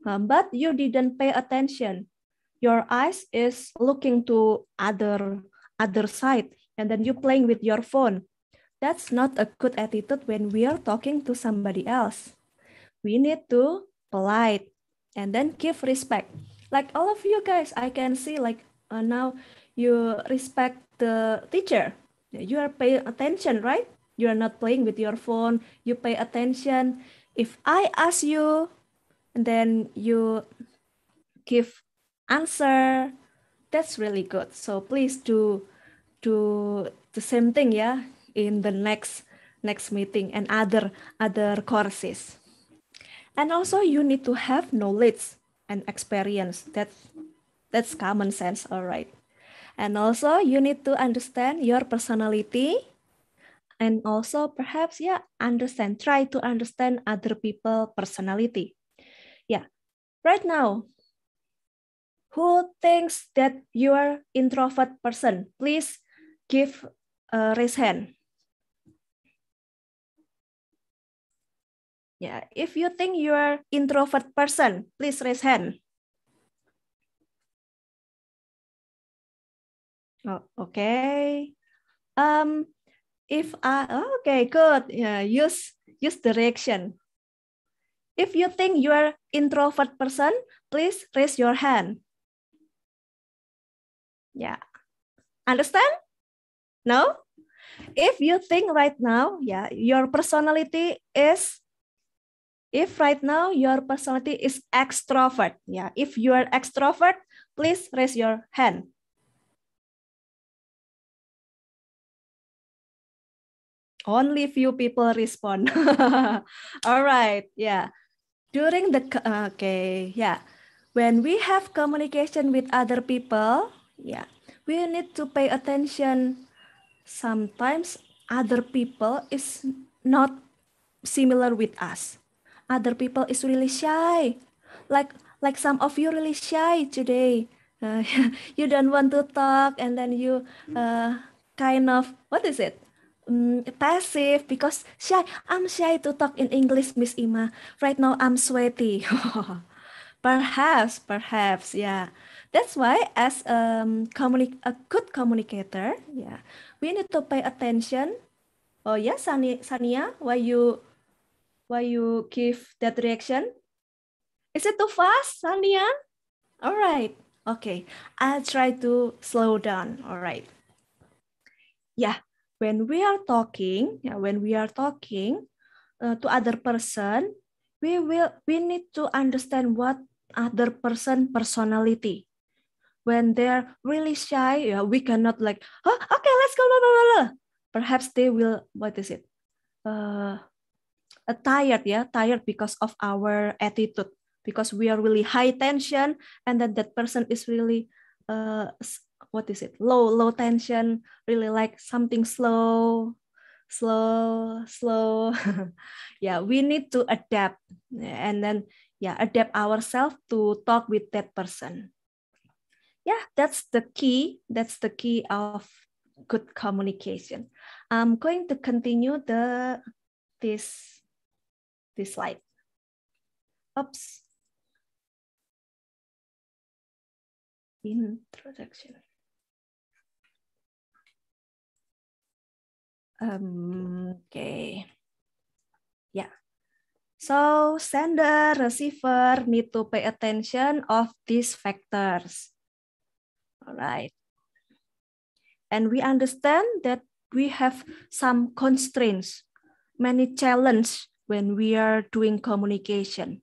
Um, but you didn't pay attention. Your eyes is looking to other other side, and then you playing with your phone. That's not a good attitude when we are talking to somebody else. We need to polite, and then give respect. Like all of you guys, I can see like uh, now you respect the teacher. You are paying attention, right? You are not playing with your phone. You pay attention. If I ask you, and then you give answer. That's really good. So please do do the same thing, yeah, in the next next meeting and other other courses and also you need to have knowledge and experience that's that's common sense all right and also you need to understand your personality and also perhaps yeah understand try to understand other people personality yeah right now who thinks that you are introvert person please give a raise hand Ya, yeah. if you think you are introvert person, please raise hand. Oh, okay. Um, if I oh, okay, good. Yeah, use use direction. If you think you are introvert person, please raise your hand. Yeah. Understand? No? If you think right now, yeah, your personality is if right now your personality is extrovert, yeah, if you are extrovert, please raise your hand. Only few people respond. All right, yeah. During the, uh, okay, yeah. When we have communication with other people, yeah, we need to pay attention. Sometimes other people is not similar with us other people is really shy. Like like some of you really shy today. Uh, you don't want to talk and then you uh, kind of what is it? Mm, passive because shy. I'm shy to talk in English, Miss Ima. Right now I'm sweaty. perhaps, perhaps, yeah. That's why, as um, communi- a good communicator, yeah, we need to pay attention. Oh yeah, Sani- Sania, why you why you give that reaction? Is it too fast, Sania? All right. Okay. I'll try to slow down. All right. Yeah. When we are talking, yeah, when we are talking uh, to other person, we will we need to understand what other person personality. When they're really shy, yeah, we cannot like, oh, okay, let's go, blah, blah, blah. Perhaps they will, what is it? Uh, uh, tired yeah tired because of our attitude because we are really high tension and then that person is really uh, what is it low low tension really like something slow slow slow yeah we need to adapt and then yeah adapt ourselves to talk with that person yeah that's the key that's the key of good communication i'm going to continue the this this slide. Oops. Introduction. Um, okay. Yeah. So sender, receiver need to pay attention of these factors. All right. And we understand that we have some constraints, many challenges when we are doing communication.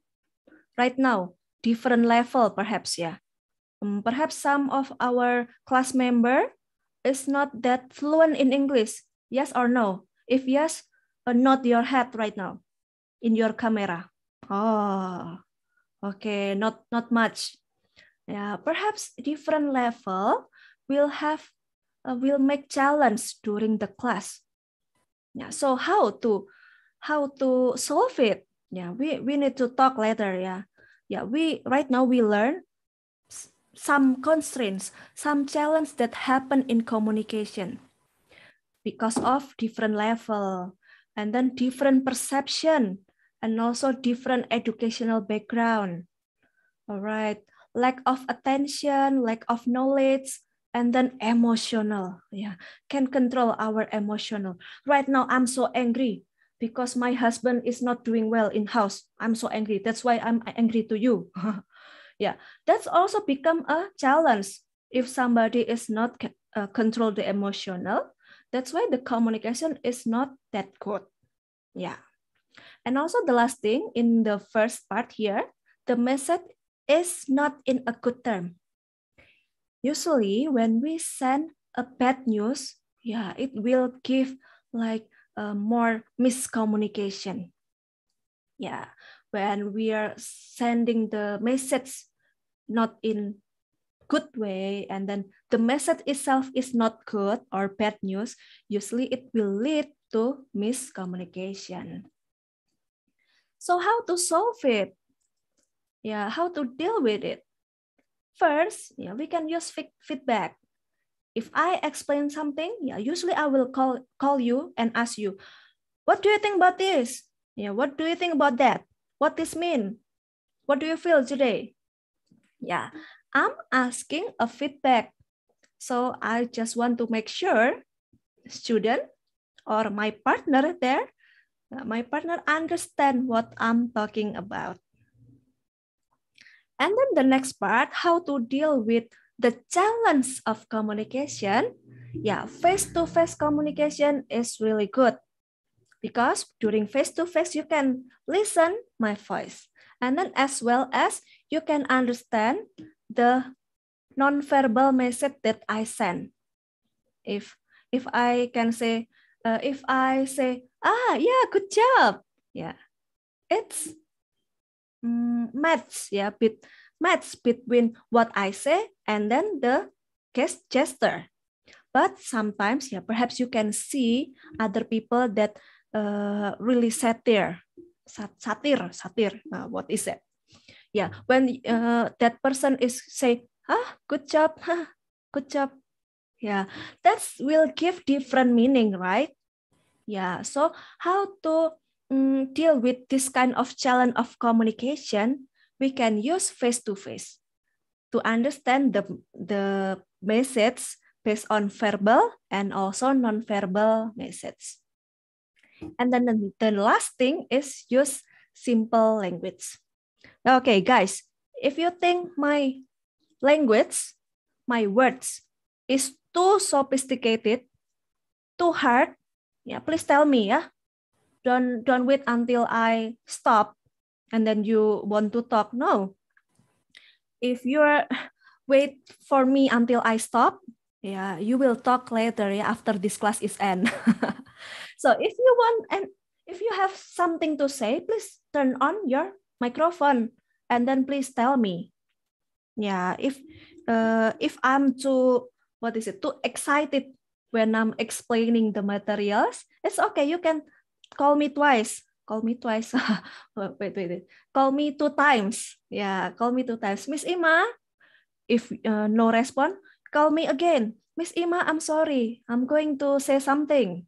Right now, different level perhaps, yeah. Um, perhaps some of our class member is not that fluent in English, yes or no? If yes, uh, nod your head right now in your camera. Oh, okay, not, not much. Yeah, perhaps different level will have uh, will make challenge during the class. Yeah, so how to how to solve it. Yeah, we, we need to talk later. Yeah. Yeah, we right now we learn some constraints, some challenge that happen in communication because of different level and then different perception and also different educational background. All right, lack of attention, lack of knowledge, and then emotional. Yeah, can control our emotional. Right now, I'm so angry because my husband is not doing well in house. I'm so angry. That's why I'm angry to you. yeah, that's also become a challenge if somebody is not uh, control the emotional. That's why the communication is not that good. Yeah. And also the last thing in the first part here, the message is not in a good term. Usually when we send a bad news, yeah, it will give like uh, more miscommunication. Yeah, when we are sending the message not in good way and then the message itself is not good or bad news, usually it will lead to miscommunication. So how to solve it? Yeah, how to deal with it? First, yeah, we can use feedback. If I explain something, yeah, usually I will call, call you and ask you, what do you think about this? Yeah, what do you think about that? What this mean? What do you feel today? Yeah, I'm asking a feedback. So I just want to make sure student or my partner there, uh, my partner understand what I'm talking about. And then the next part, how to deal with the challenge of communication, yeah, face-to-face -face communication is really good because during face-to-face, -face, you can listen my voice and then as well as you can understand the non-verbal message that I send. If, if I can say, uh, if I say, ah, yeah, good job. Yeah, it's mm, match, yeah, bit, match between what I say and then the guest gesture. But sometimes, yeah, perhaps you can see other people that uh, really satire, sat satire, satire. Uh, what is it? Yeah, when uh, that person is say, ah, good job, huh, good job. Yeah, that will give different meaning, right? Yeah, so how to um, deal with this kind of challenge of communication? We can use face-to-face to understand the, the message based on verbal and also non-verbal message. And then the, the last thing is use simple language. Okay, guys, if you think my language, my words is too sophisticated, too hard, yeah, please tell me, yeah. Don't don't wait until I stop and then you want to talk. No, if you're wait for me until I stop, yeah, you will talk later yeah, after this class is end. so if you want and if you have something to say, please turn on your microphone and then please tell me. Yeah, if uh, if I'm too what is it too excited when I'm explaining the materials, it's okay. You can call me twice. call me twice. Oh, wait, wait, wait. Call me two times. Ya, yeah, call me two times. Miss Ima, if uh, no respond, call me again. Miss Ima, I'm sorry. I'm going to say something.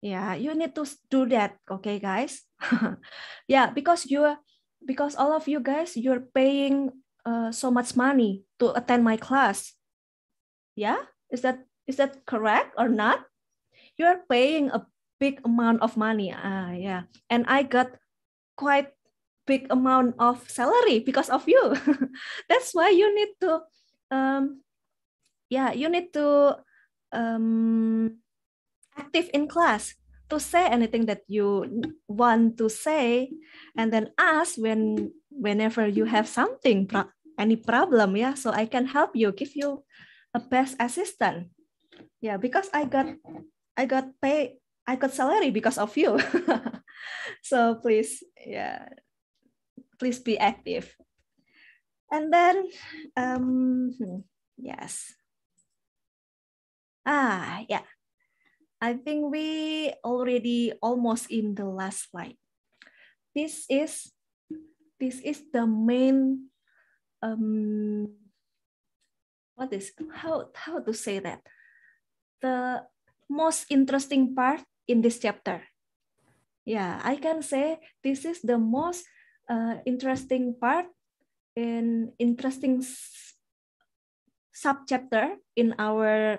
Yeah, you need to do that, okay, guys? yeah, because you because all of you guys you're paying uh, so much money to attend my class. Yeah, is that is that correct or not? You are paying a big amount of money. Ah, yeah. And I got quite big amount of salary because of you. That's why you need to, um, yeah, you need to um, active in class to say anything that you want to say, and then ask when whenever you have something any problem. Yeah, so I can help you, give you a best assistant. Yeah, because I got I got paid I got salary because of you. so please, yeah, please be active. And then, um, hmm, yes. Ah, yeah. I think we already almost in the last slide. This is this is the main um, what is how how to say that the most interesting part in this chapter. Yeah, I can say this is the most uh, interesting part in interesting subchapter in our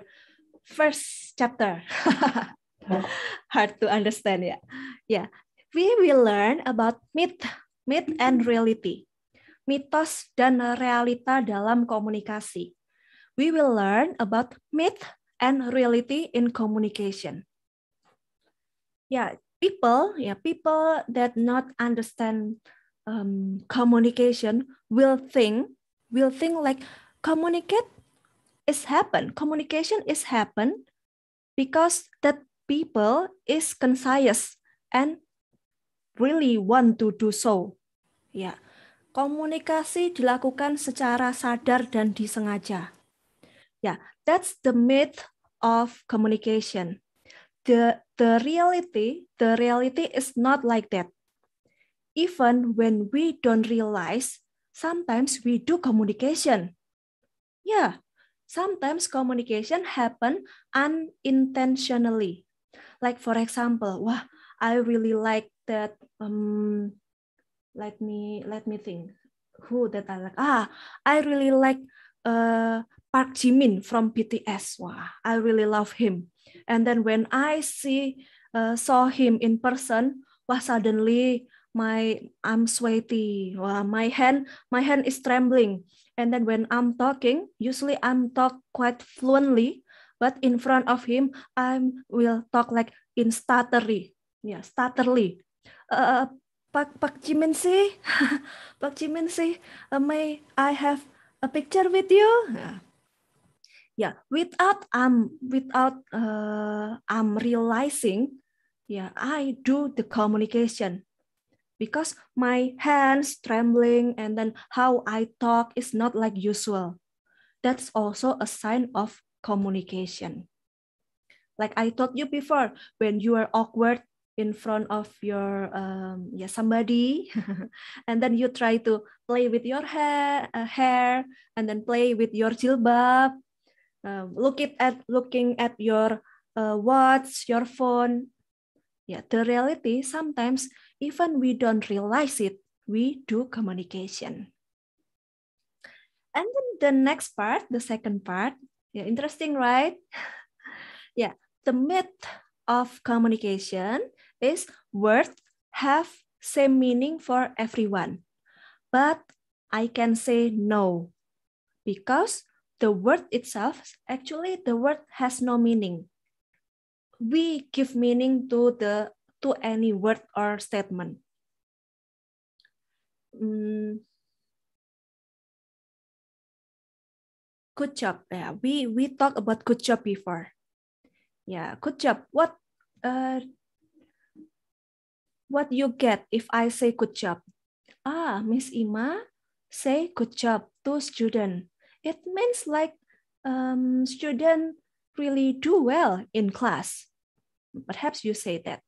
first chapter. Hard to understand, yeah. Yeah. We will learn about myth, myth and reality. Mitos dan realita dalam komunikasi. We will learn about myth and reality in communication yeah, people, yeah, people that not understand um, communication will think, will think like communicate is happen, communication is happen because that people is conscious and really want to do so. Ya, yeah. komunikasi dilakukan secara sadar dan disengaja. Ya, yeah. that's the myth of communication. the, the reality, the reality is not like that. Even when we don't realize, sometimes we do communication. Yeah, sometimes communication happen unintentionally. Like for example, wah, I really like that. Um, let me let me think. Who that I like? Ah, I really like uh, Park Jimin from BTS. Wah, I really love him. And then when I see uh, saw him in person, wah suddenly my I'm sweaty, wah my hand my hand is trembling. And then when I'm talking, usually I'm talk quite fluently, but in front of him I will talk like in stuttery, yeah stutterly. Uh, uh Pak Pak Jimin sih, Pak Jimin sih, uh, may I have a picture with you? Yeah yeah without um, without uh, i'm um, realizing yeah i do the communication because my hands trembling and then how i talk is not like usual that's also a sign of communication like i told you before when you are awkward in front of your um, yeah somebody and then you try to play with your hair, uh, hair and then play with your jilbab um, look it at looking at your uh, watch, your phone. Yeah, the reality sometimes even we don't realize it. We do communication. And then the next part, the second part. Yeah, interesting, right? yeah, the myth of communication is words have same meaning for everyone. But I can say no because the word itself, actually the word has no meaning. We give meaning to the to any word or statement. Mm. Good job. Yeah, we we talked about good job before. Yeah, good job. What uh what you get if I say good job? Ah, Miss Ima say good job to student it means like um, student really do well in class. Perhaps you say that,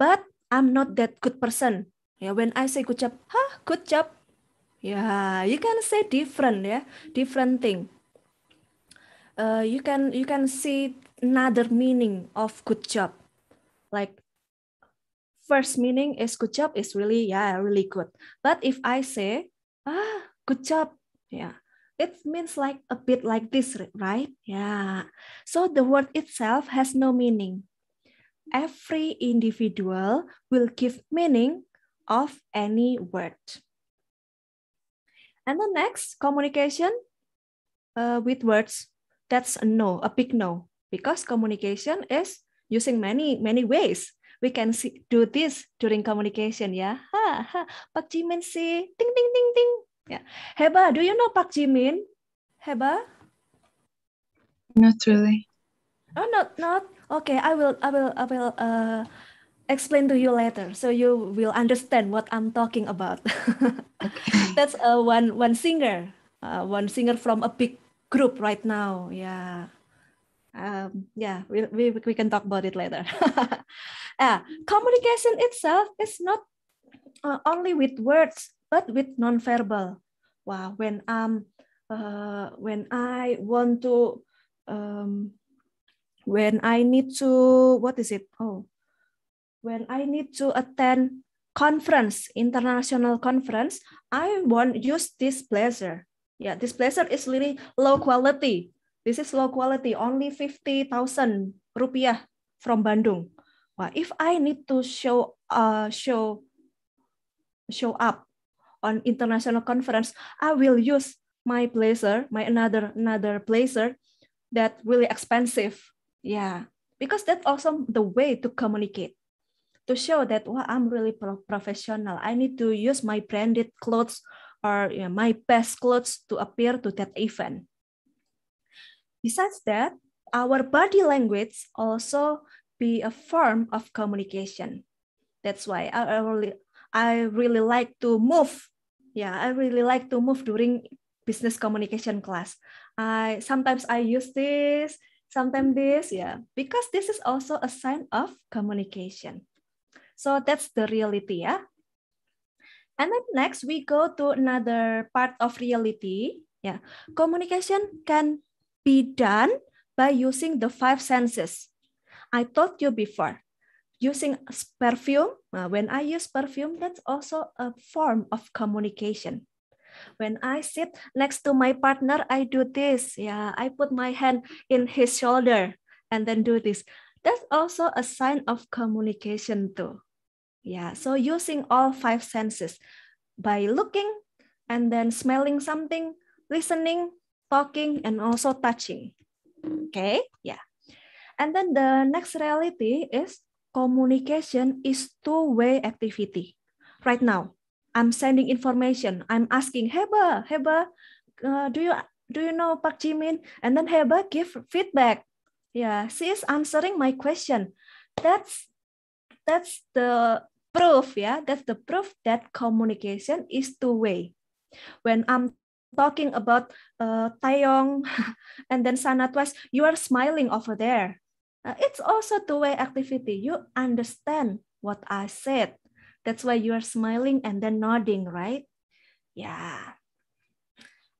but I'm not that good person. Yeah, when I say good job, huh, good job. Yeah, you can say different, yeah, different thing. Uh, you can you can see another meaning of good job, like first meaning is good job is really yeah really good. But if I say ah good job, yeah, it means like a bit like this, right? Yeah. So the word itself has no meaning. Every individual will give meaning of any word. And the next, communication uh, with words. That's a no, a big no, because communication is using many, many ways. We can see, do this during communication, yeah. Ha, ha. Pak Jimin say, ding, ding, ding, ding. Yeah. Heba, do you know Park Jimin? Heba? Not really. Oh, not not. Okay, I will I will I will uh explain to you later so you will understand what I'm talking about. okay. That's a uh, one one singer. Uh, one singer from a big group right now. Yeah. Um, yeah, we, we, we can talk about it later. uh, communication itself is not uh, only with words but with nonverbal. Wow, when I'm uh, when I want to um, when I need to what is it? Oh, when I need to attend conference, international conference, I won't use this blazer. Yeah, this blazer is really low quality. This is low quality, only 50,000 rupiah from Bandung. Well, if I need to show uh, show show up on international conference, I will use my blazer, my another another blazer that really expensive. Yeah, because that's also the way to communicate, to show that well, I'm really pro professional. I need to use my branded clothes or you know, my best clothes to appear to that event. Besides that, our body language also be a form of communication. That's why I really I really like to move yeah i really like to move during business communication class i sometimes i use this sometimes this yeah because this is also a sign of communication so that's the reality yeah and then next we go to another part of reality yeah communication can be done by using the five senses i told you before using perfume, uh, when I use perfume, that's also a form of communication. When I sit next to my partner, I do this. Yeah, I put my hand in his shoulder and then do this. That's also a sign of communication too. Yeah, so using all five senses by looking and then smelling something, listening, talking, and also touching. Okay, yeah. And then the next reality is communication is two-way activity. Right now, I'm sending information. I'm asking Heba, Heba, uh, do you do you know Park Jimin? And then Heba give feedback. Yeah, she is answering my question. That's that's the proof. Yeah, that's the proof that communication is two-way. When I'm talking about uh, Taeyong and then Sanat was, you are smiling over there. Uh, it's also two-way activity. You understand what I said. That's why you are smiling and then nodding, right? Yeah.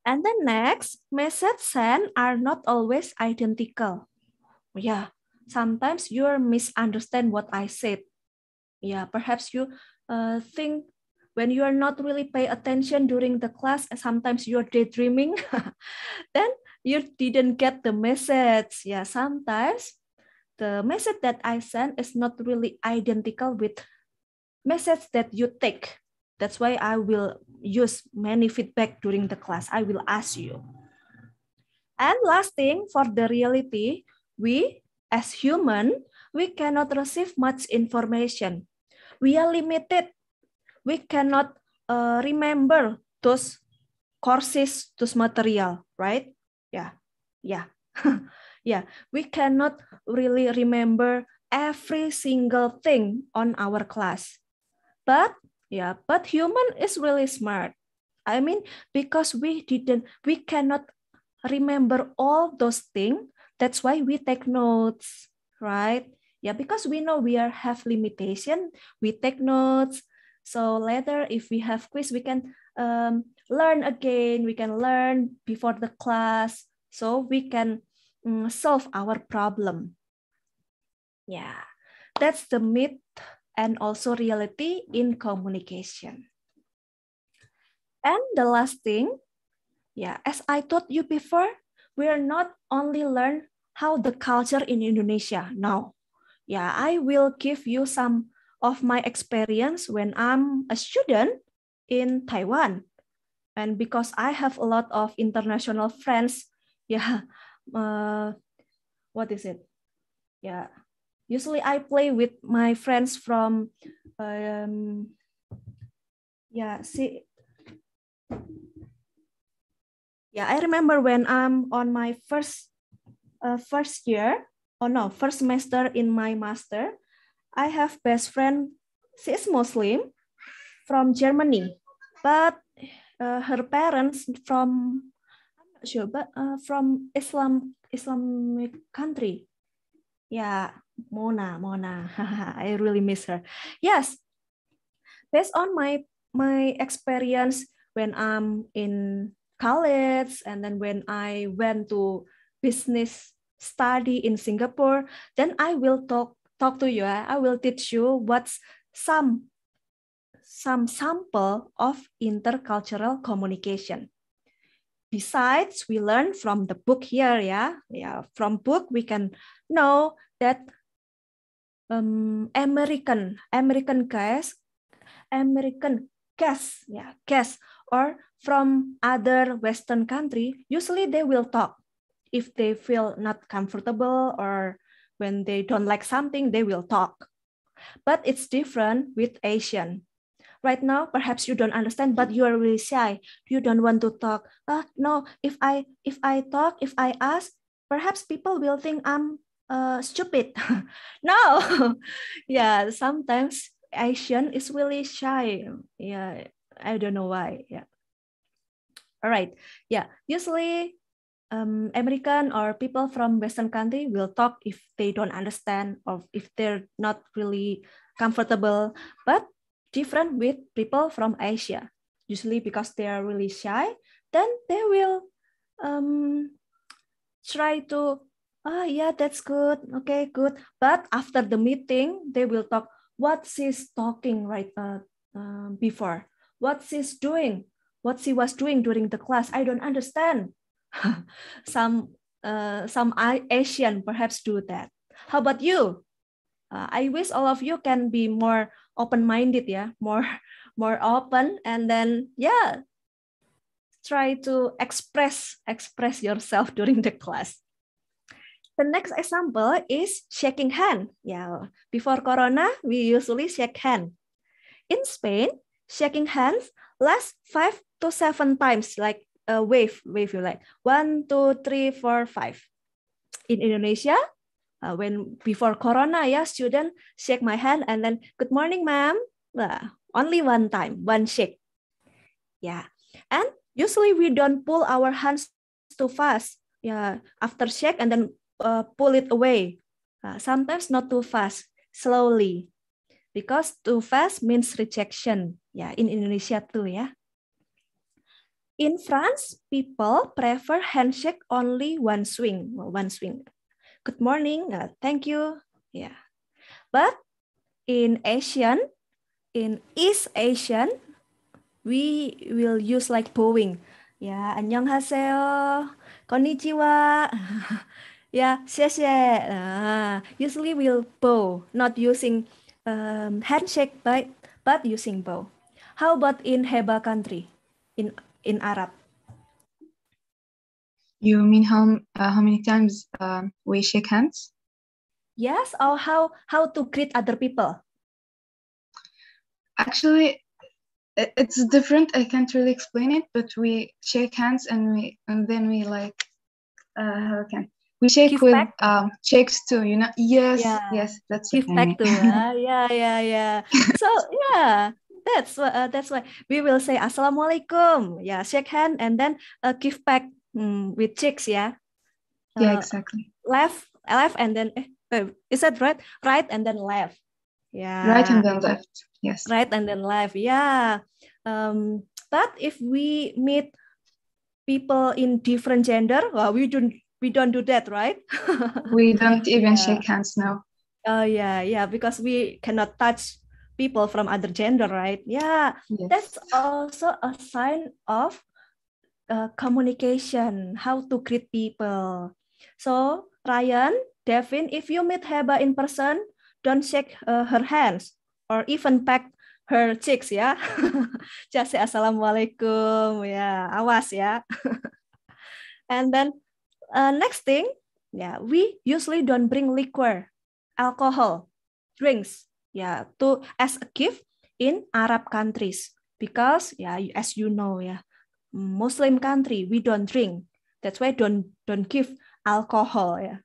And then next, message sent are not always identical. Yeah, sometimes you misunderstand what I said. Yeah, perhaps you uh, think when you are not really pay attention during the class, and sometimes you're daydreaming, then you didn't get the message. Yeah, sometimes the message that I send is not really identical with message that you take. That's why I will use many feedback during the class. I will ask you. And last thing for the reality, we as human, we cannot receive much information. We are limited. We cannot uh, remember those courses, those material, right? Yeah, yeah. yeah we cannot really remember every single thing on our class but yeah but human is really smart i mean because we didn't we cannot remember all those things that's why we take notes right yeah because we know we are have limitation we take notes so later if we have quiz we can um, learn again we can learn before the class so we can Mm, solve our problem. Yeah, that's the myth and also reality in communication. And the last thing, yeah, as I told you before, we are not only learn how the culture in Indonesia now. Yeah, I will give you some of my experience when I'm a student in Taiwan. And because I have a lot of international friends, yeah, uh, what is it? Yeah, usually I play with my friends from, um, yeah, see, yeah, I remember when I'm on my first, uh, first year, Oh no, first semester in my master, I have best friend, she is Muslim from Germany, but uh, her parents from sure, but uh, from Islam Islamic country. Yeah, Mona, Mona. I really miss her. Yes, based on my my experience when I'm in college and then when I went to business study in Singapore, then I will talk talk to you. I will teach you what's some some sample of intercultural communication besides we learn from the book here yeah yeah from book we can know that um, american american gas american gas yeah gas or from other western country usually they will talk if they feel not comfortable or when they don't like something they will talk but it's different with asian right now perhaps you don't understand but you are really shy you don't want to talk uh, no if i if i talk if i ask perhaps people will think i'm uh, stupid no yeah sometimes asian is really shy yeah i don't know why yeah all right yeah usually um, American or people from Western country will talk if they don't understand or if they're not really comfortable. But different with people from Asia, usually because they are really shy. Then they will um, try to, ah, oh, yeah, that's good. Okay, good. But after the meeting, they will talk what she's talking right uh, uh, before, what she's doing, what she was doing during the class. I don't understand. some uh, some Asian perhaps do that. How about you? uh, I wish all of you can be more open-minded ya, more more open and then yeah, try to express express yourself during the class. The next example is shaking hand. Yeah, before Corona, we usually shake hand. In Spain, shaking hands lasts five to seven times, like a uh, wave, wave you like one, two, three, four, five. In Indonesia, uh, when before corona ya student shake my hand and then good morning ma'am uh, only one time one shake yeah and usually we don't pull our hands too fast yeah after shake and then uh, pull it away uh, sometimes not too fast slowly because too fast means rejection yeah, in Indonesia too yeah. In France, people prefer handshake only one swing, one swing. good morning, uh, thank you. Yeah. But in Asian, in East Asian, we will use like bowing. Yeah, 안녕하세요. Konnichiwa. yeah, 谢谢. Uh, usually we'll bow, not using um, handshake, but, but using bow. How about in Heba country, in, in Arab? You mean how uh, how many times uh, we shake hands? Yes, or how how to greet other people? Actually, it's different. I can't really explain it, but we shake hands and we and then we like uh, how can we shake with um shakes too you know yes yeah. yes that's Give back to uh, yeah yeah yeah so yeah that's uh, that's why we will say assalamualaikum yeah shake hand and then uh, give back mm, with chicks, yeah. Yeah, uh, exactly. Left, left, and then uh, is that right? Right and then left. Yeah. Right and then left. Yes. Right and then left. Yeah. Um, but if we meet people in different gender, well, we don't we don't do that, right? we don't even yeah. shake hands now. Oh uh, yeah, yeah, because we cannot touch people from other gender, right? Yeah, yes. that's also a sign of uh, communication, how to greet people. So Ryan, Devin, if you meet Heba in person, don't shake uh, her hands or even pack her cheeks ya. Just say assalamualaikum ya, yeah, awas ya. And then uh, next thing, yeah, we usually don't bring liquor, alcohol, drinks, yeah, to as a gift in Arab countries because yeah, as you know ya, yeah, Muslim country, we don't drink. That's why don't don't give alcohol. Yeah.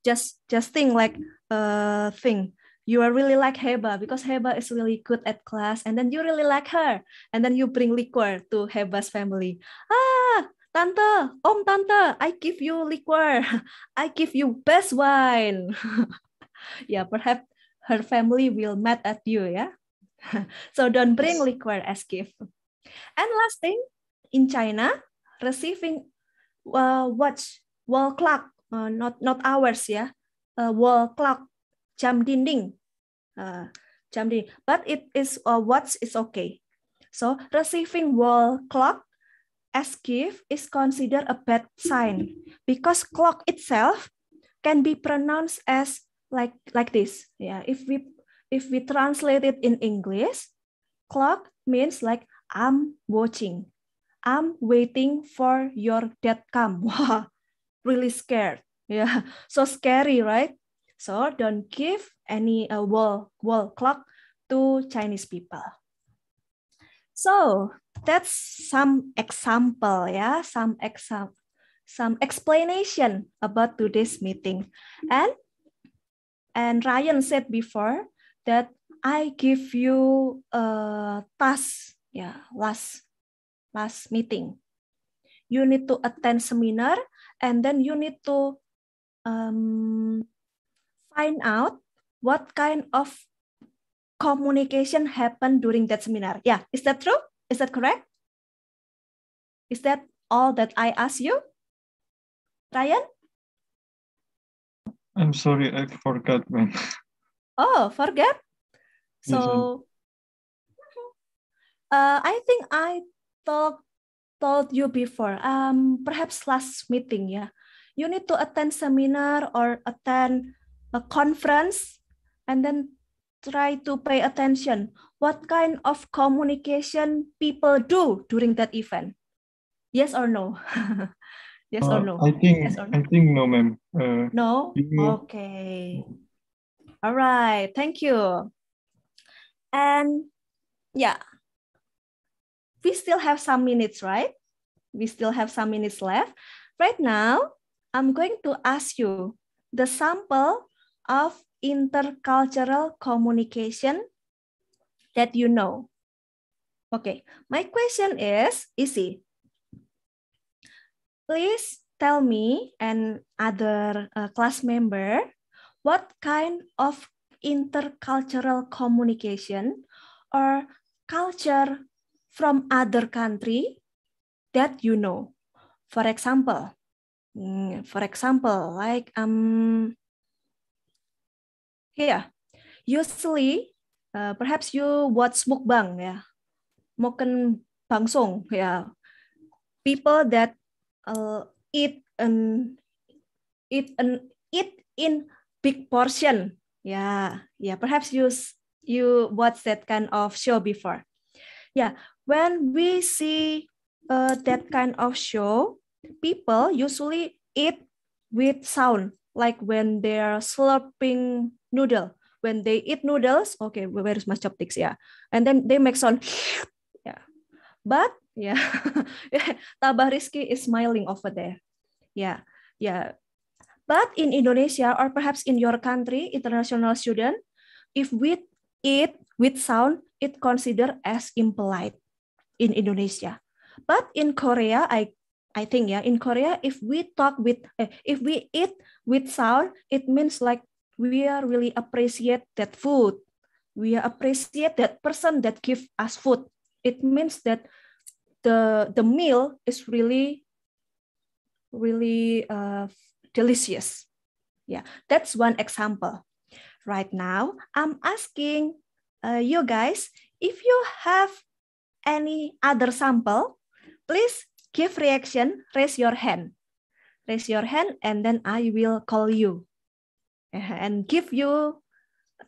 Just just think like uh thing. you are really like Heba because Heba is really good at class, and then you really like her, and then you bring liquor to Heba's family. Ah, tante, om tante, I give you liquor, I give you best wine. yeah, perhaps her family will mad at you. Yeah, so don't bring liquor as gift. And last thing, in China, receiving uh, watch wall clock, uh, not not hours, yeah, uh, wall clock, jam dinding, uh, jam dinding. But it is a uh, watch is okay. So receiving wall clock as gift is considered a bad sign because clock itself can be pronounced as like like this. Yeah, if we if we translate it in English, clock means like I'm watching. I'm waiting for your death come. Wow, really scared. Yeah, so scary, right? So don't give any uh, wall wall clock to Chinese people. So that's some example, yeah, some example some explanation about today's meeting. And and Ryan said before that I give you a task ya last last meeting. You need to attend seminar and then you need to um, find out what kind of communication happened during that seminar. Yeah, is that true? Is that correct? Is that all that I ask you, Ryan? I'm sorry, I forgot, when Oh, forget? So Uh, I think I talked told you before, um, perhaps last meeting, yeah. You need to attend seminar or attend a conference and then try to pay attention what kind of communication people do during that event. Yes or no? yes uh, or no? I think yes or no? I think no, ma'am. Uh, no? Okay. All right. Thank you. And yeah, we still have some minutes, right? We still have some minutes left. Right now, I'm going to ask you the sample of intercultural communication that you know. Okay, my question is easy. Please tell me and other uh, class member what kind of intercultural communication or culture from other country that you know. For example, hmm, for example, like um, here, usually uh, perhaps you watch mukbang ya, yeah. makan bangsong ya, yeah. people that uh, eat an eat an eat in big portion ya, yeah. ya yeah, perhaps you you watch that kind of show before. Ya, yeah, when we see uh, that kind of show, people usually eat with sound, like when they are slurping noodle. When they eat noodles, okay, where is my chopsticks? Yeah, and then they make sound. yeah, but yeah, Tabah Rizky is smiling over there. Yeah, yeah. But in Indonesia or perhaps in your country, international student, if we eat with sound, it considered as impolite. in Indonesia. But in Korea, I I think yeah, in Korea, if we talk with eh, if we eat with sour, it means like we are really appreciate that food. We appreciate that person that give us food. It means that the the meal is really really uh, delicious. Yeah, that's one example. Right now, I'm asking uh, you guys if you have any other sample, please give reaction, raise your hand. Raise your hand and then I will call you uh-huh, and give you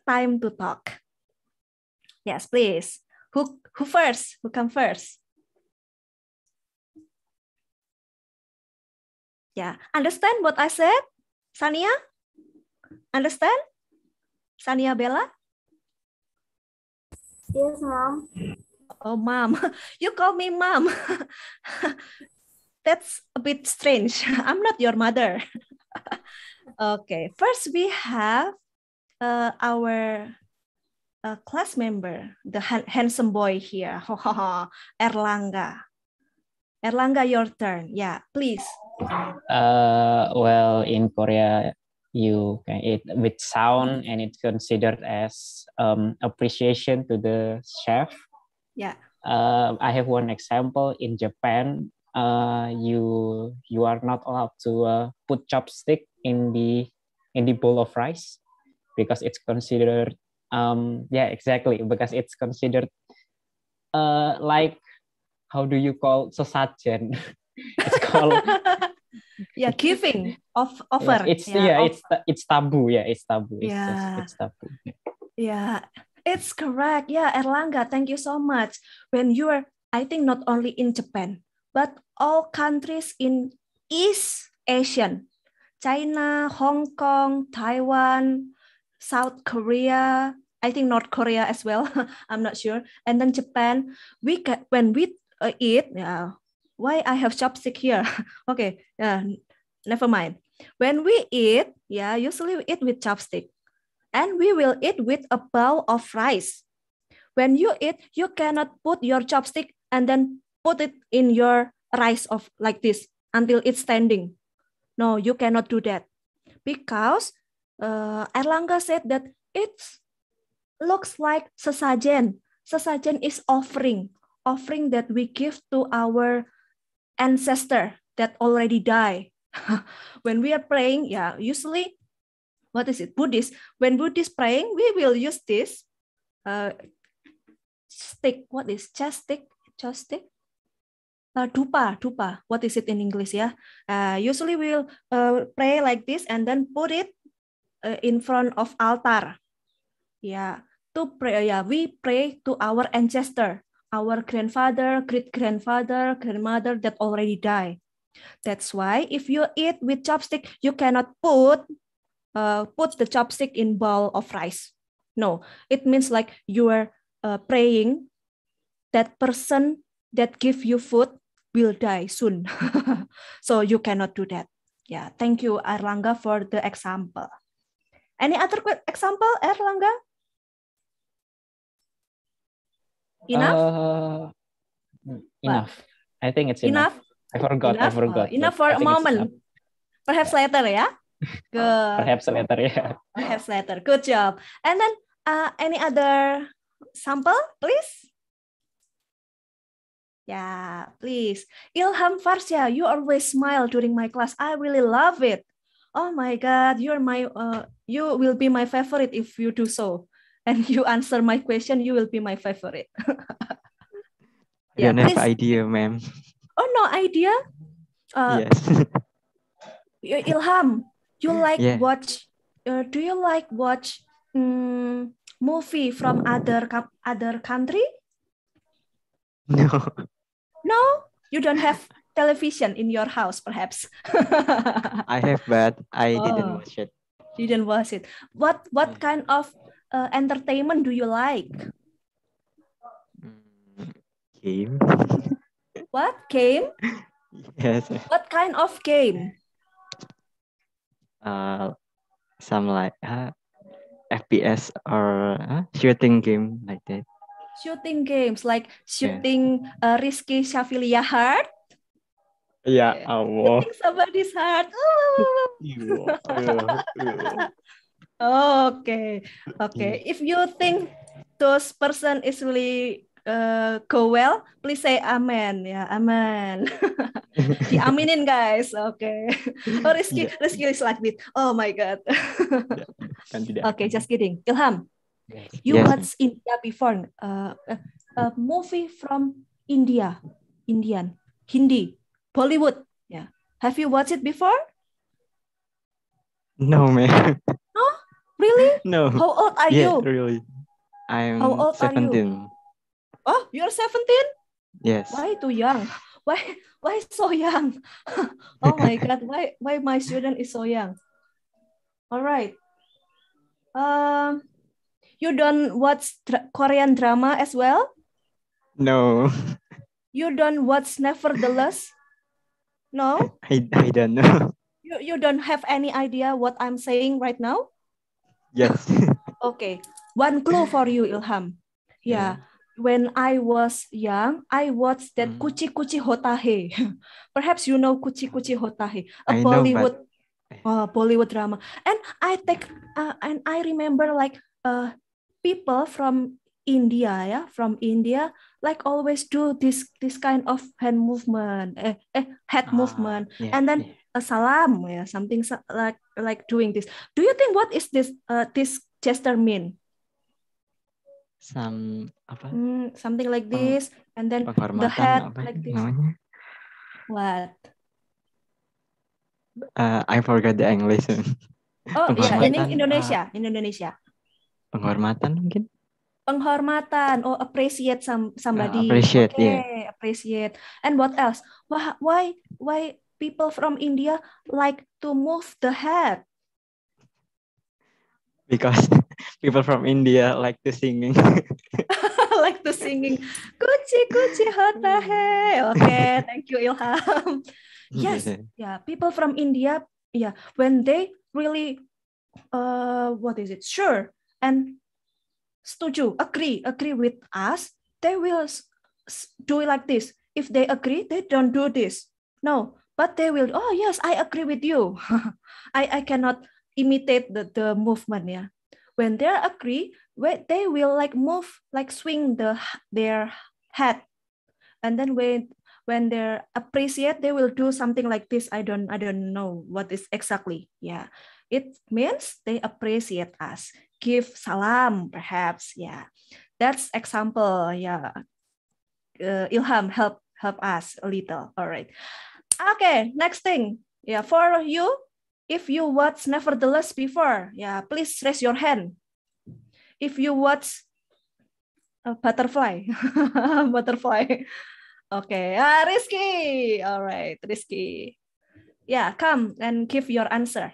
time to talk. Yes, please. Who, who first? Who come first? Yeah, understand what I said? Sania? Understand? Sania Bella? Yes, mom oh mom you call me mom that's a bit strange i'm not your mother okay first we have uh, our uh, class member the ha- handsome boy here erlanga erlanga your turn yeah please uh, well in korea you can eat with sound and it's considered as um, appreciation to the chef Yeah. Uh, I have one example in Japan. Uh, you you are not allowed to uh, put chopstick in the in the bowl of rice because it's considered um yeah exactly because it's considered uh like how do you call sesajen it's called yeah giving of offer it's yeah, yeah it's it's tabu yeah it's tabu yeah. it's, it's tabu yeah It's correct. Yeah, Erlanga. thank you so much. When you are, I think not only in Japan, but all countries in East Asian, China, Hong Kong, Taiwan, South Korea, I think North Korea as well. I'm not sure. And then Japan, we can, when we uh, eat, yeah, why I have chopstick here? okay, yeah, never mind. When we eat, yeah, usually we eat with chopstick and we will eat with a bowl of rice. When you eat, you cannot put your chopstick and then put it in your rice of like this until it's standing. No, you cannot do that because uh, said that it looks like sesajen. Sesajen is offering, offering that we give to our ancestor that already died. when we are praying, yeah, usually what is it, Buddhist. When Buddhist praying, we will use this uh, stick. What is chastic? Chastic? Uh, dupa, dupa. What is it in English? Yeah. Uh, usually we'll uh, pray like this and then put it uh, in front of altar. Yeah. To pray, uh, yeah, we pray to our ancestor, our grandfather, great grandfather, grandmother that already died. That's why if you eat with chopstick, you cannot put uh, put the chopstick in bowl of rice. No, it means like you are uh, praying that person that give you food will die soon. so you cannot do that. Yeah, thank you, Erlanga, for the example. Any other example, Erlanga? Enough? Uh, enough. What? I think it's enough. enough? I forgot. Enough? I forgot. Uh, enough for a moment. Perhaps later, yeah? Good. Perhaps later, yeah. Perhaps later. Good job. And then uh, any other sample, please? Yeah, please. Ilham Farsia, you always smile during my class. I really love it. Oh my God, you're my, uh, you will be my favorite if you do so. And you answer my question, you will be my favorite. yeah, I don't have idea, ma'am. Oh, no idea? Uh, yes. Ilham, you like yeah. watch uh, do you like watch um, movie from other other country no no you don't have television in your house perhaps i have but i oh, didn't watch it didn't watch it what what kind of uh, entertainment do you like game what game yes what kind of game uh, some like uh, FPS or uh, shooting game like that. Shooting games like shooting yeah. uh, Rizky Shafilia Heart. Yeah, yeah, Allah. Shooting somebody's heart. Okay, iya, iya, iya. okay. If you think those person is really uh, go well, please say amen ya, amen. Diaminin guys, oke. Okay. Oh Rizky, yeah. Rizky is like this. Oh my god. Iya, kan oke, okay, just kidding. Ilham, you yes. watch India before? Uh, a movie from India, Indian, Hindi, Bollywood. Yeah, have you watched it before? No, man. Oh, really? No. How old are yeah, you? Really. I'm How old 17. Are you? Oh, you're 17? Yes. Why too young? Why why so young? oh my god, why why my student is so young? All right. Um you don't watch dra Korean drama as well? No. You don't watch Nevertheless? No? I, I don't know. You you don't have any idea what I'm saying right now? Yes. okay. One clue for you, Ilham. yeah. yeah when I was young, I watched that mm. Kuchi Kuchi Hotahe. Perhaps you know Kuchi Kuchi Hotahe, a I Bollywood know, but... uh, Bollywood drama. And I take uh, and I remember like uh, people from India, yeah, from India, like always do this this kind of hand movement, eh, eh head ah, movement, yeah, and then yeah. a uh, salam, yeah, something like like doing this. Do you think what is this uh, this gesture mean? some apa? Mm, something like this and then the head like this. Namanya? What? Uh, I forgot the English. Oh iya, ini Indonesia, uh, Indonesia. Penghormatan mungkin? Penghormatan. Oh, appreciate some, somebody. Uh, appreciate, okay, yeah. Appreciate. And what else? Why, why, why people from India like to move the head? Because people from India like the singing. like the singing, Gucci Gucci Hota mm. Hey. Okay, thank you, Ilham. Yes, yeah, people from India, yeah, when they really, uh, what is it? Sure and setuju, agree, agree with us, they will do it like this. If they agree, they don't do this. No, but they will. Oh yes, I agree with you. I I cannot imitate the the movement. Yeah, when they agree, they will like move, like swing the their head. And then when when they appreciate, they will do something like this. I don't I don't know what is exactly. Yeah. It means they appreciate us. Give salam, perhaps. Yeah. That's example. Yeah. Uh, Ilham help help us a little. All right. Okay, next thing. Yeah, for you, if you watch nevertheless before, yeah, please raise your hand. If you watch uh, butterfly, butterfly. Okay, risky. All right, risky. Yeah, come and give your answer.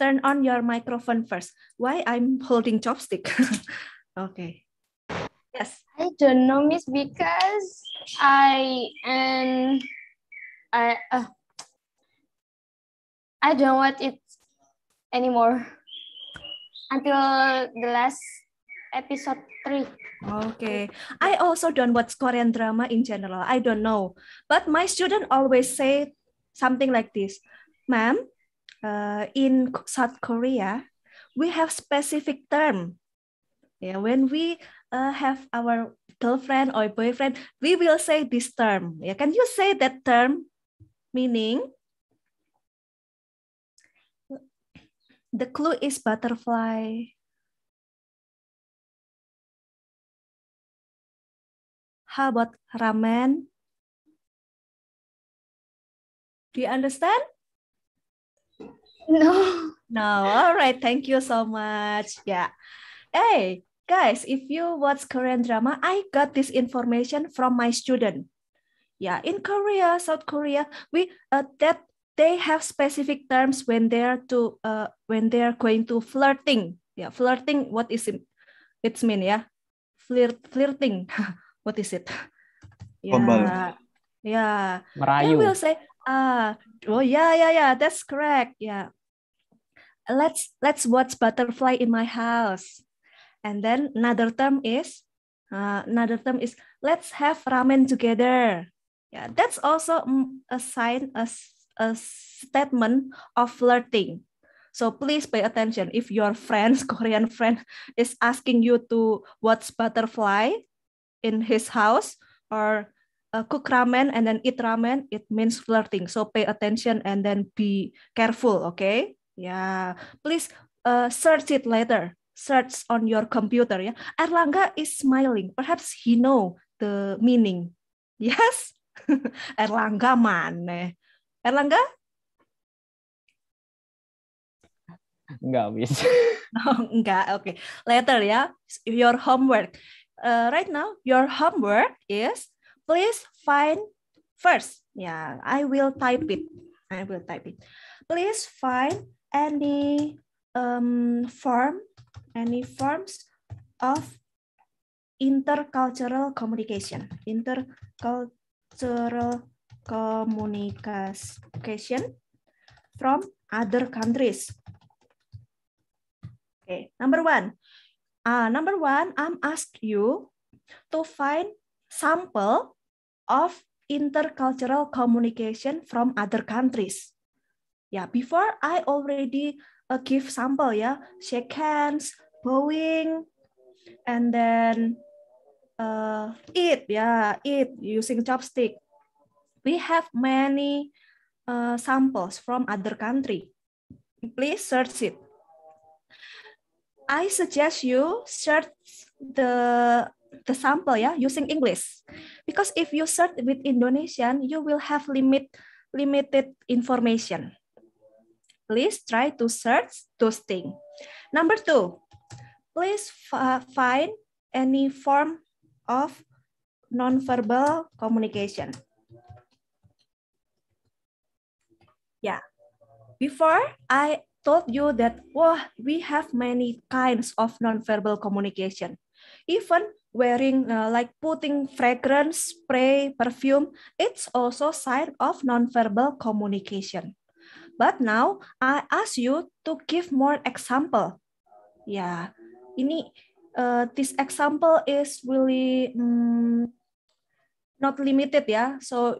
Turn on your microphone first. Why I'm holding chopstick? okay. Yes. I don't know, Miss, because I am. Um I uh, I don't want it anymore until the last episode three. Okay, I also don't watch Korean drama in general. I don't know, but my student always say something like this, "Ma'am, uh, in South Korea, we have specific term. Yeah, when we uh, have our girlfriend or boyfriend, we will say this term. Yeah, can you say that term meaning the clue is butterfly. How about ramen? Do you understand? No. No. All right. Thank you so much. Yeah. Hey, guys, if you watch Korean drama, I got this information from my student. yeah in korea south korea we uh, that they have specific terms when they're to uh, when they're going to flirting yeah flirting what is it it's mean yeah flirt flirting what is it yeah yeah Merayu. they will say ah oh yeah yeah yeah that's correct yeah let's let's watch butterfly in my house and then another term is uh, another term is let's have ramen together yeah, that's also a sign, a, a statement of flirting. So please pay attention if your friends, Korean friend, is asking you to watch butterfly in his house or uh, cook ramen and then eat ramen, it means flirting. So pay attention and then be careful, okay? Yeah, please uh, search it later. Search on your computer. Yeah, Erlanga is smiling. Perhaps he know the meaning. Yes. Erlangga mana? Erlangga? Enggak bisa. Oh, enggak, oke. Okay. Later ya, your homework. Uh, right now, your homework is please find first. Yeah, I will type it. I will type it. Please find any um, form, any forms of intercultural communication. Intercultural cultural communication from other countries. Okay, number one. Uh, number one, I'm ask you to find sample of intercultural communication from other countries. Yeah, before I already uh, give sample, yeah, shake hands, bowing, and then uh, eat, yeah, eat using chopstick. We have many uh, samples from other country. Please search it. I suggest you search the the sample yeah using English, because if you search with Indonesian, you will have limit limited information. Please try to search those things. Number two, please find any form of nonverbal communication. Yeah. Before I told you that wah we have many kinds of nonverbal communication. Even wearing uh, like putting fragrance, spray, perfume, it's also sign of nonverbal communication. But now I ask you to give more example. yeah. ini uh, this example is really um, not limited yeah so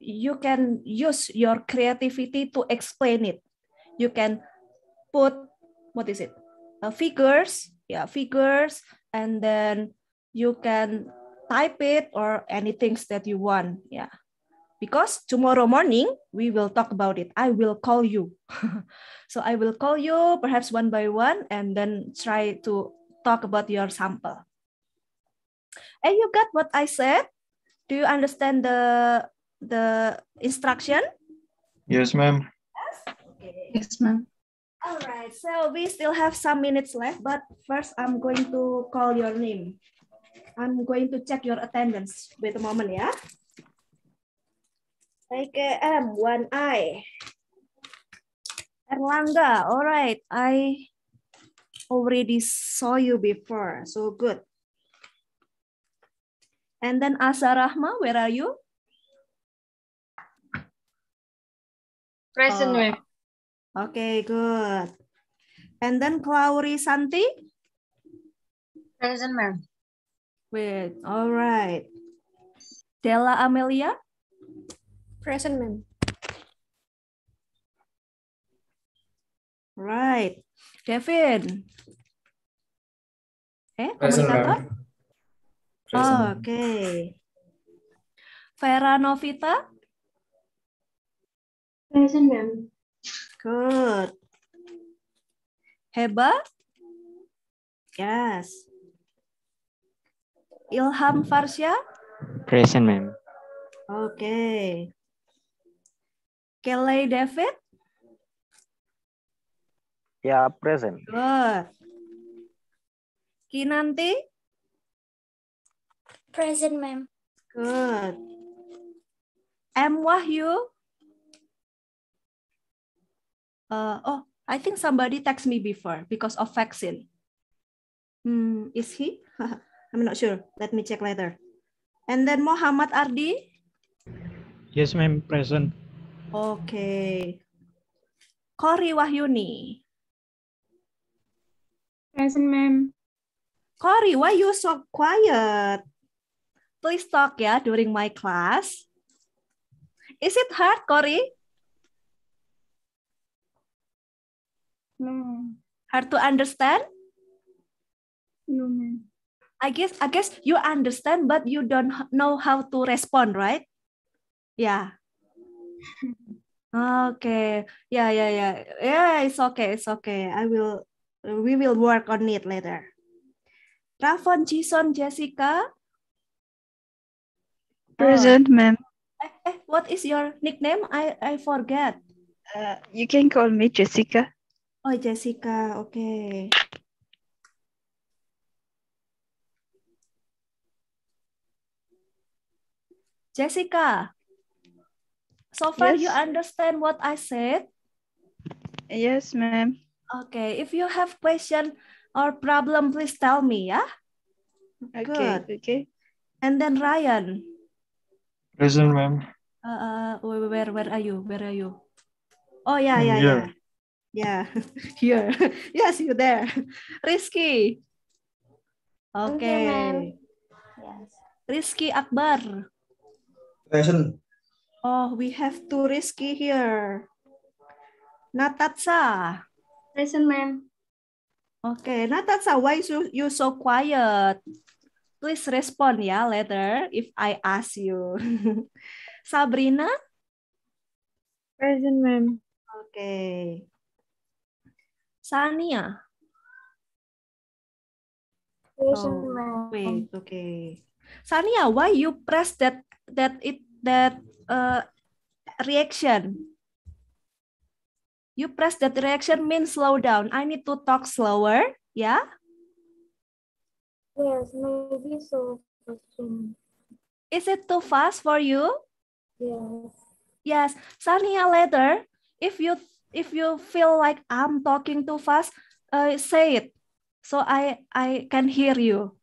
you can use your creativity to explain it you can put what is it uh, figures yeah figures and then you can type it or anything that you want yeah because tomorrow morning we will talk about it i will call you so i will call you perhaps one by one and then try to talk about your sample. And you got what I said? Do you understand the, the instruction? Yes, ma'am. Yes, yes ma'am. All right, so we still have some minutes left, but first I'm going to call your name. I'm going to check your attendance. Wait a moment, yeah? AKM, uh, one I. Erlangga, all right. I already saw you before. So good. And then Asa Rahma, where are you? Present oh. Okay, good. And then Clauri Santi? Present ma'am. Wait, all right. Della Amelia? Present ma'am. Right. Devin. Eh, komunikator? Oh, Oke. Okay. Vera Novita? Present, ma'am. Good. Heba? Yes. Ilham Farsya? Present, ma'am. Oke. Okay. Kelly David? Ya present. Good. Kinanti? Present, ma'am. Good. M. Wahyu? Uh, oh, I think somebody text me before because of vaccine. Hmm, is he? I'm not sure. Let me check later. And then Muhammad Ardi? Yes, ma'am. Present. Okay. Kori Wahyuni. Present, ma'am. Cory, why you so quiet? Please talk ya during my class. Is it hard, Cory? No. Hard to understand? No, ma'am. I guess I guess you understand, but you don't know how to respond, right? Yeah. okay. Yeah, yeah, yeah. Yeah, it's okay. It's okay. I will we will work on it later. Rafon, Jason, Jessica. Present, oh. ma'am. Eh, eh, what is your nickname? I, I forget. Uh, you can call me Jessica. Oh, Jessica. Okay. Jessica, so far yes. you understand what I said? Yes, ma'am. Okay, if you have question or problem, please tell me, yeah? Okay, Good. okay. And then Ryan. Present, ma'am. Uh, uh where, where are you? Where are you? Oh, yeah, yeah, yeah. Yeah, here. yes, you there. Rizky. Okay. yes. Rizky Akbar. Present. Oh, we have two Rizky here. Natatsa. Present, ma'am. Okay, Natasha, why you you so quiet? Please respond ya later if I ask you. Sabrina? Present, ma'am. Okay. Sania? Present, oh, ma'am. Wait, okay. Sania, why you press that that it that uh, reaction? You press that reaction means slow down. I need to talk slower, yeah? Yes, maybe so. Is it too fast for you? Yes. Yes. a later, if you if you feel like I'm talking too fast, uh, say it so I I can hear you.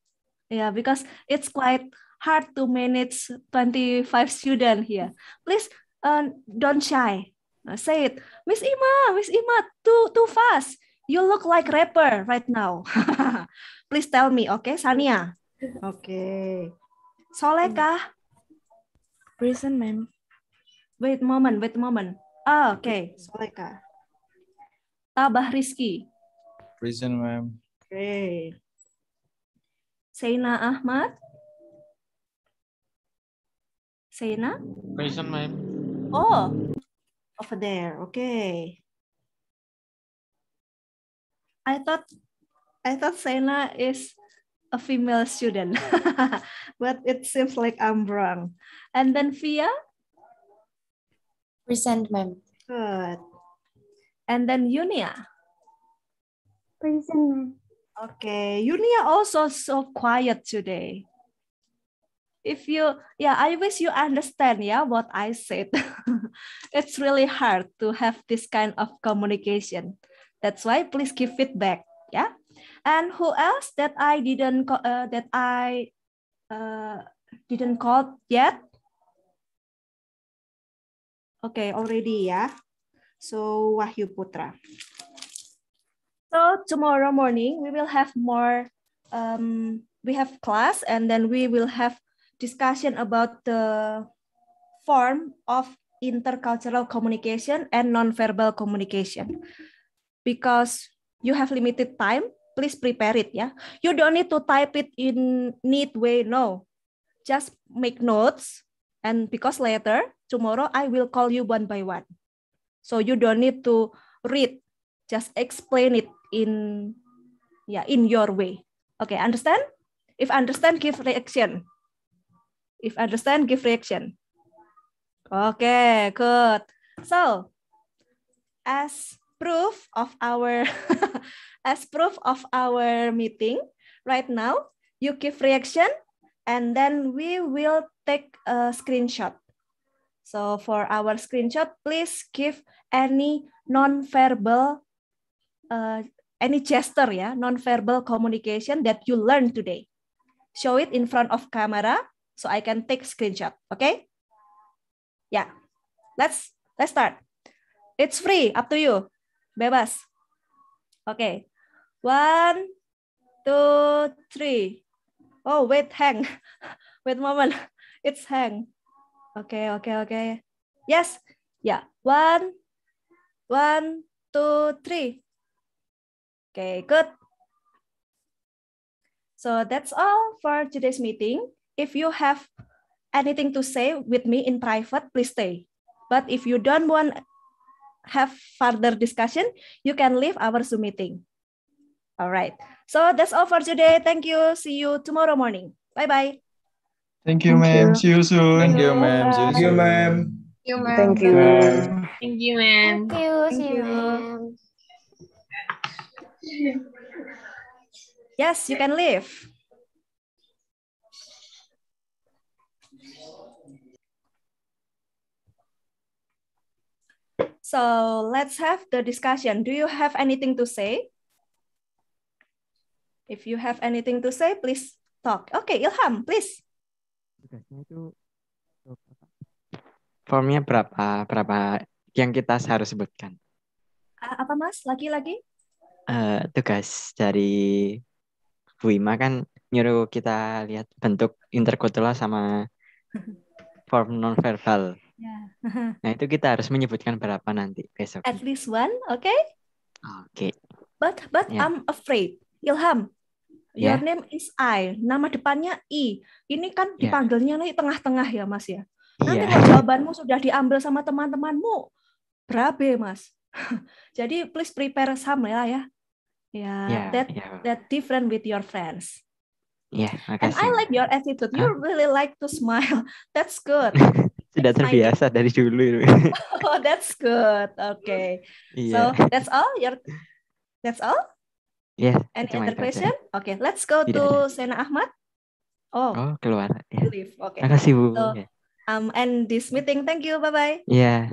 Yeah, because it's quite hard to manage 25 students here. Please uh, don't shy. I said, Miss Ima, Miss Ima, too too fast. You look like rapper right now. Please tell me, okay? Sania. Okay. Soleka? Prison, ma'am. Wait moment, wait moment. Oh, okay. Soleka. Tabah ah, Rizky. Prison, ma'am. Okay. Seina Ahmad. Seina? Prison, ma'am. Oh, over there. Okay. I thought I thought Sena is a female student, but it seems like I'm wrong. And then Fia? Present, ma'am. Good. And then Unia? Present, ma'am. Okay, Unia also so quiet today if you yeah i wish you understand yeah what i said it's really hard to have this kind of communication that's why please give feedback yeah and who else that i didn't uh, that i uh, didn't call yet okay already yeah so wahyu putra so tomorrow morning we will have more um, we have class and then we will have discussion about the form of intercultural communication and nonverbal communication. Because you have limited time, please prepare it. Yeah, you don't need to type it in neat way. No, just make notes, and because later tomorrow I will call you one by one, so you don't need to read. Just explain it in, yeah, in your way. Okay, understand? If understand, give reaction. If understand, give reaction. Okay, good. So, as proof of our as proof of our meeting right now, you give reaction and then we will take a screenshot. So for our screenshot, please give any non-verbal, uh, any gesture, yeah, non-verbal communication that you learned today. Show it in front of camera so I can take screenshot. Okay? Yeah. Let's let's start. It's free, up to you. Bebas. Oke. Okay. One, two, three. Oh, wait, hang. wait a moment. It's hang. okay, okay, Okay. Yes. Yeah. One, one, two, three. okay, good. So that's all for today's meeting. if you have anything to say with me in private, please stay. But if you don't want have further discussion, you can leave our Zoom meeting. All right. So that's all for today. Thank you. See you tomorrow morning. Bye-bye. Thank you, ma'am. See you soon. Thank you, ma'am. Thank you, ma'am. Thank you, Thank you, ma'am. Thank you. Thank you. Yes, you can leave. So let's have the discussion. Do you have anything to say? If you have anything to say, please talk. Okay, Ilham, please. Tugasnya itu formnya berapa berapa yang kita harus sebutkan? Apa mas? Lagi-lagi? Uh, eh, tugas dari Bu Ima kan nyuruh kita lihat bentuk interkultural sama form nonverbal. Yeah. nah itu kita harus menyebutkan berapa nanti besok. At least one, oke? Okay? Oke. Okay. But but yeah. I'm afraid. Ilham, ya. your name is I. Nama depannya I. Ini kan ya. dipanggilnya yeah. nih tengah-tengah ya Mas ya. Iya. Nanti yeah. kalau jawabanmu sudah diambil sama teman-temanmu, berabe Mas. Jadi please prepare some lah ya. Yeah, yeah that yeah. that different with your friends. Yeah, and I like your attitude. You really like to smile. That's good. sudah terbiasa dari dulu. ini. oh, that's good. Okay. Yeah. So that's all. Your that's all. Yeah. And other question? Oke, okay, let's go iya, to ada. Iya. Sena Ahmad. Oh. Oh, keluar. Yeah. Iya. Oke. Okay. Makasih Bu. So, um, and this meeting. Thank you. Bye bye. Yeah.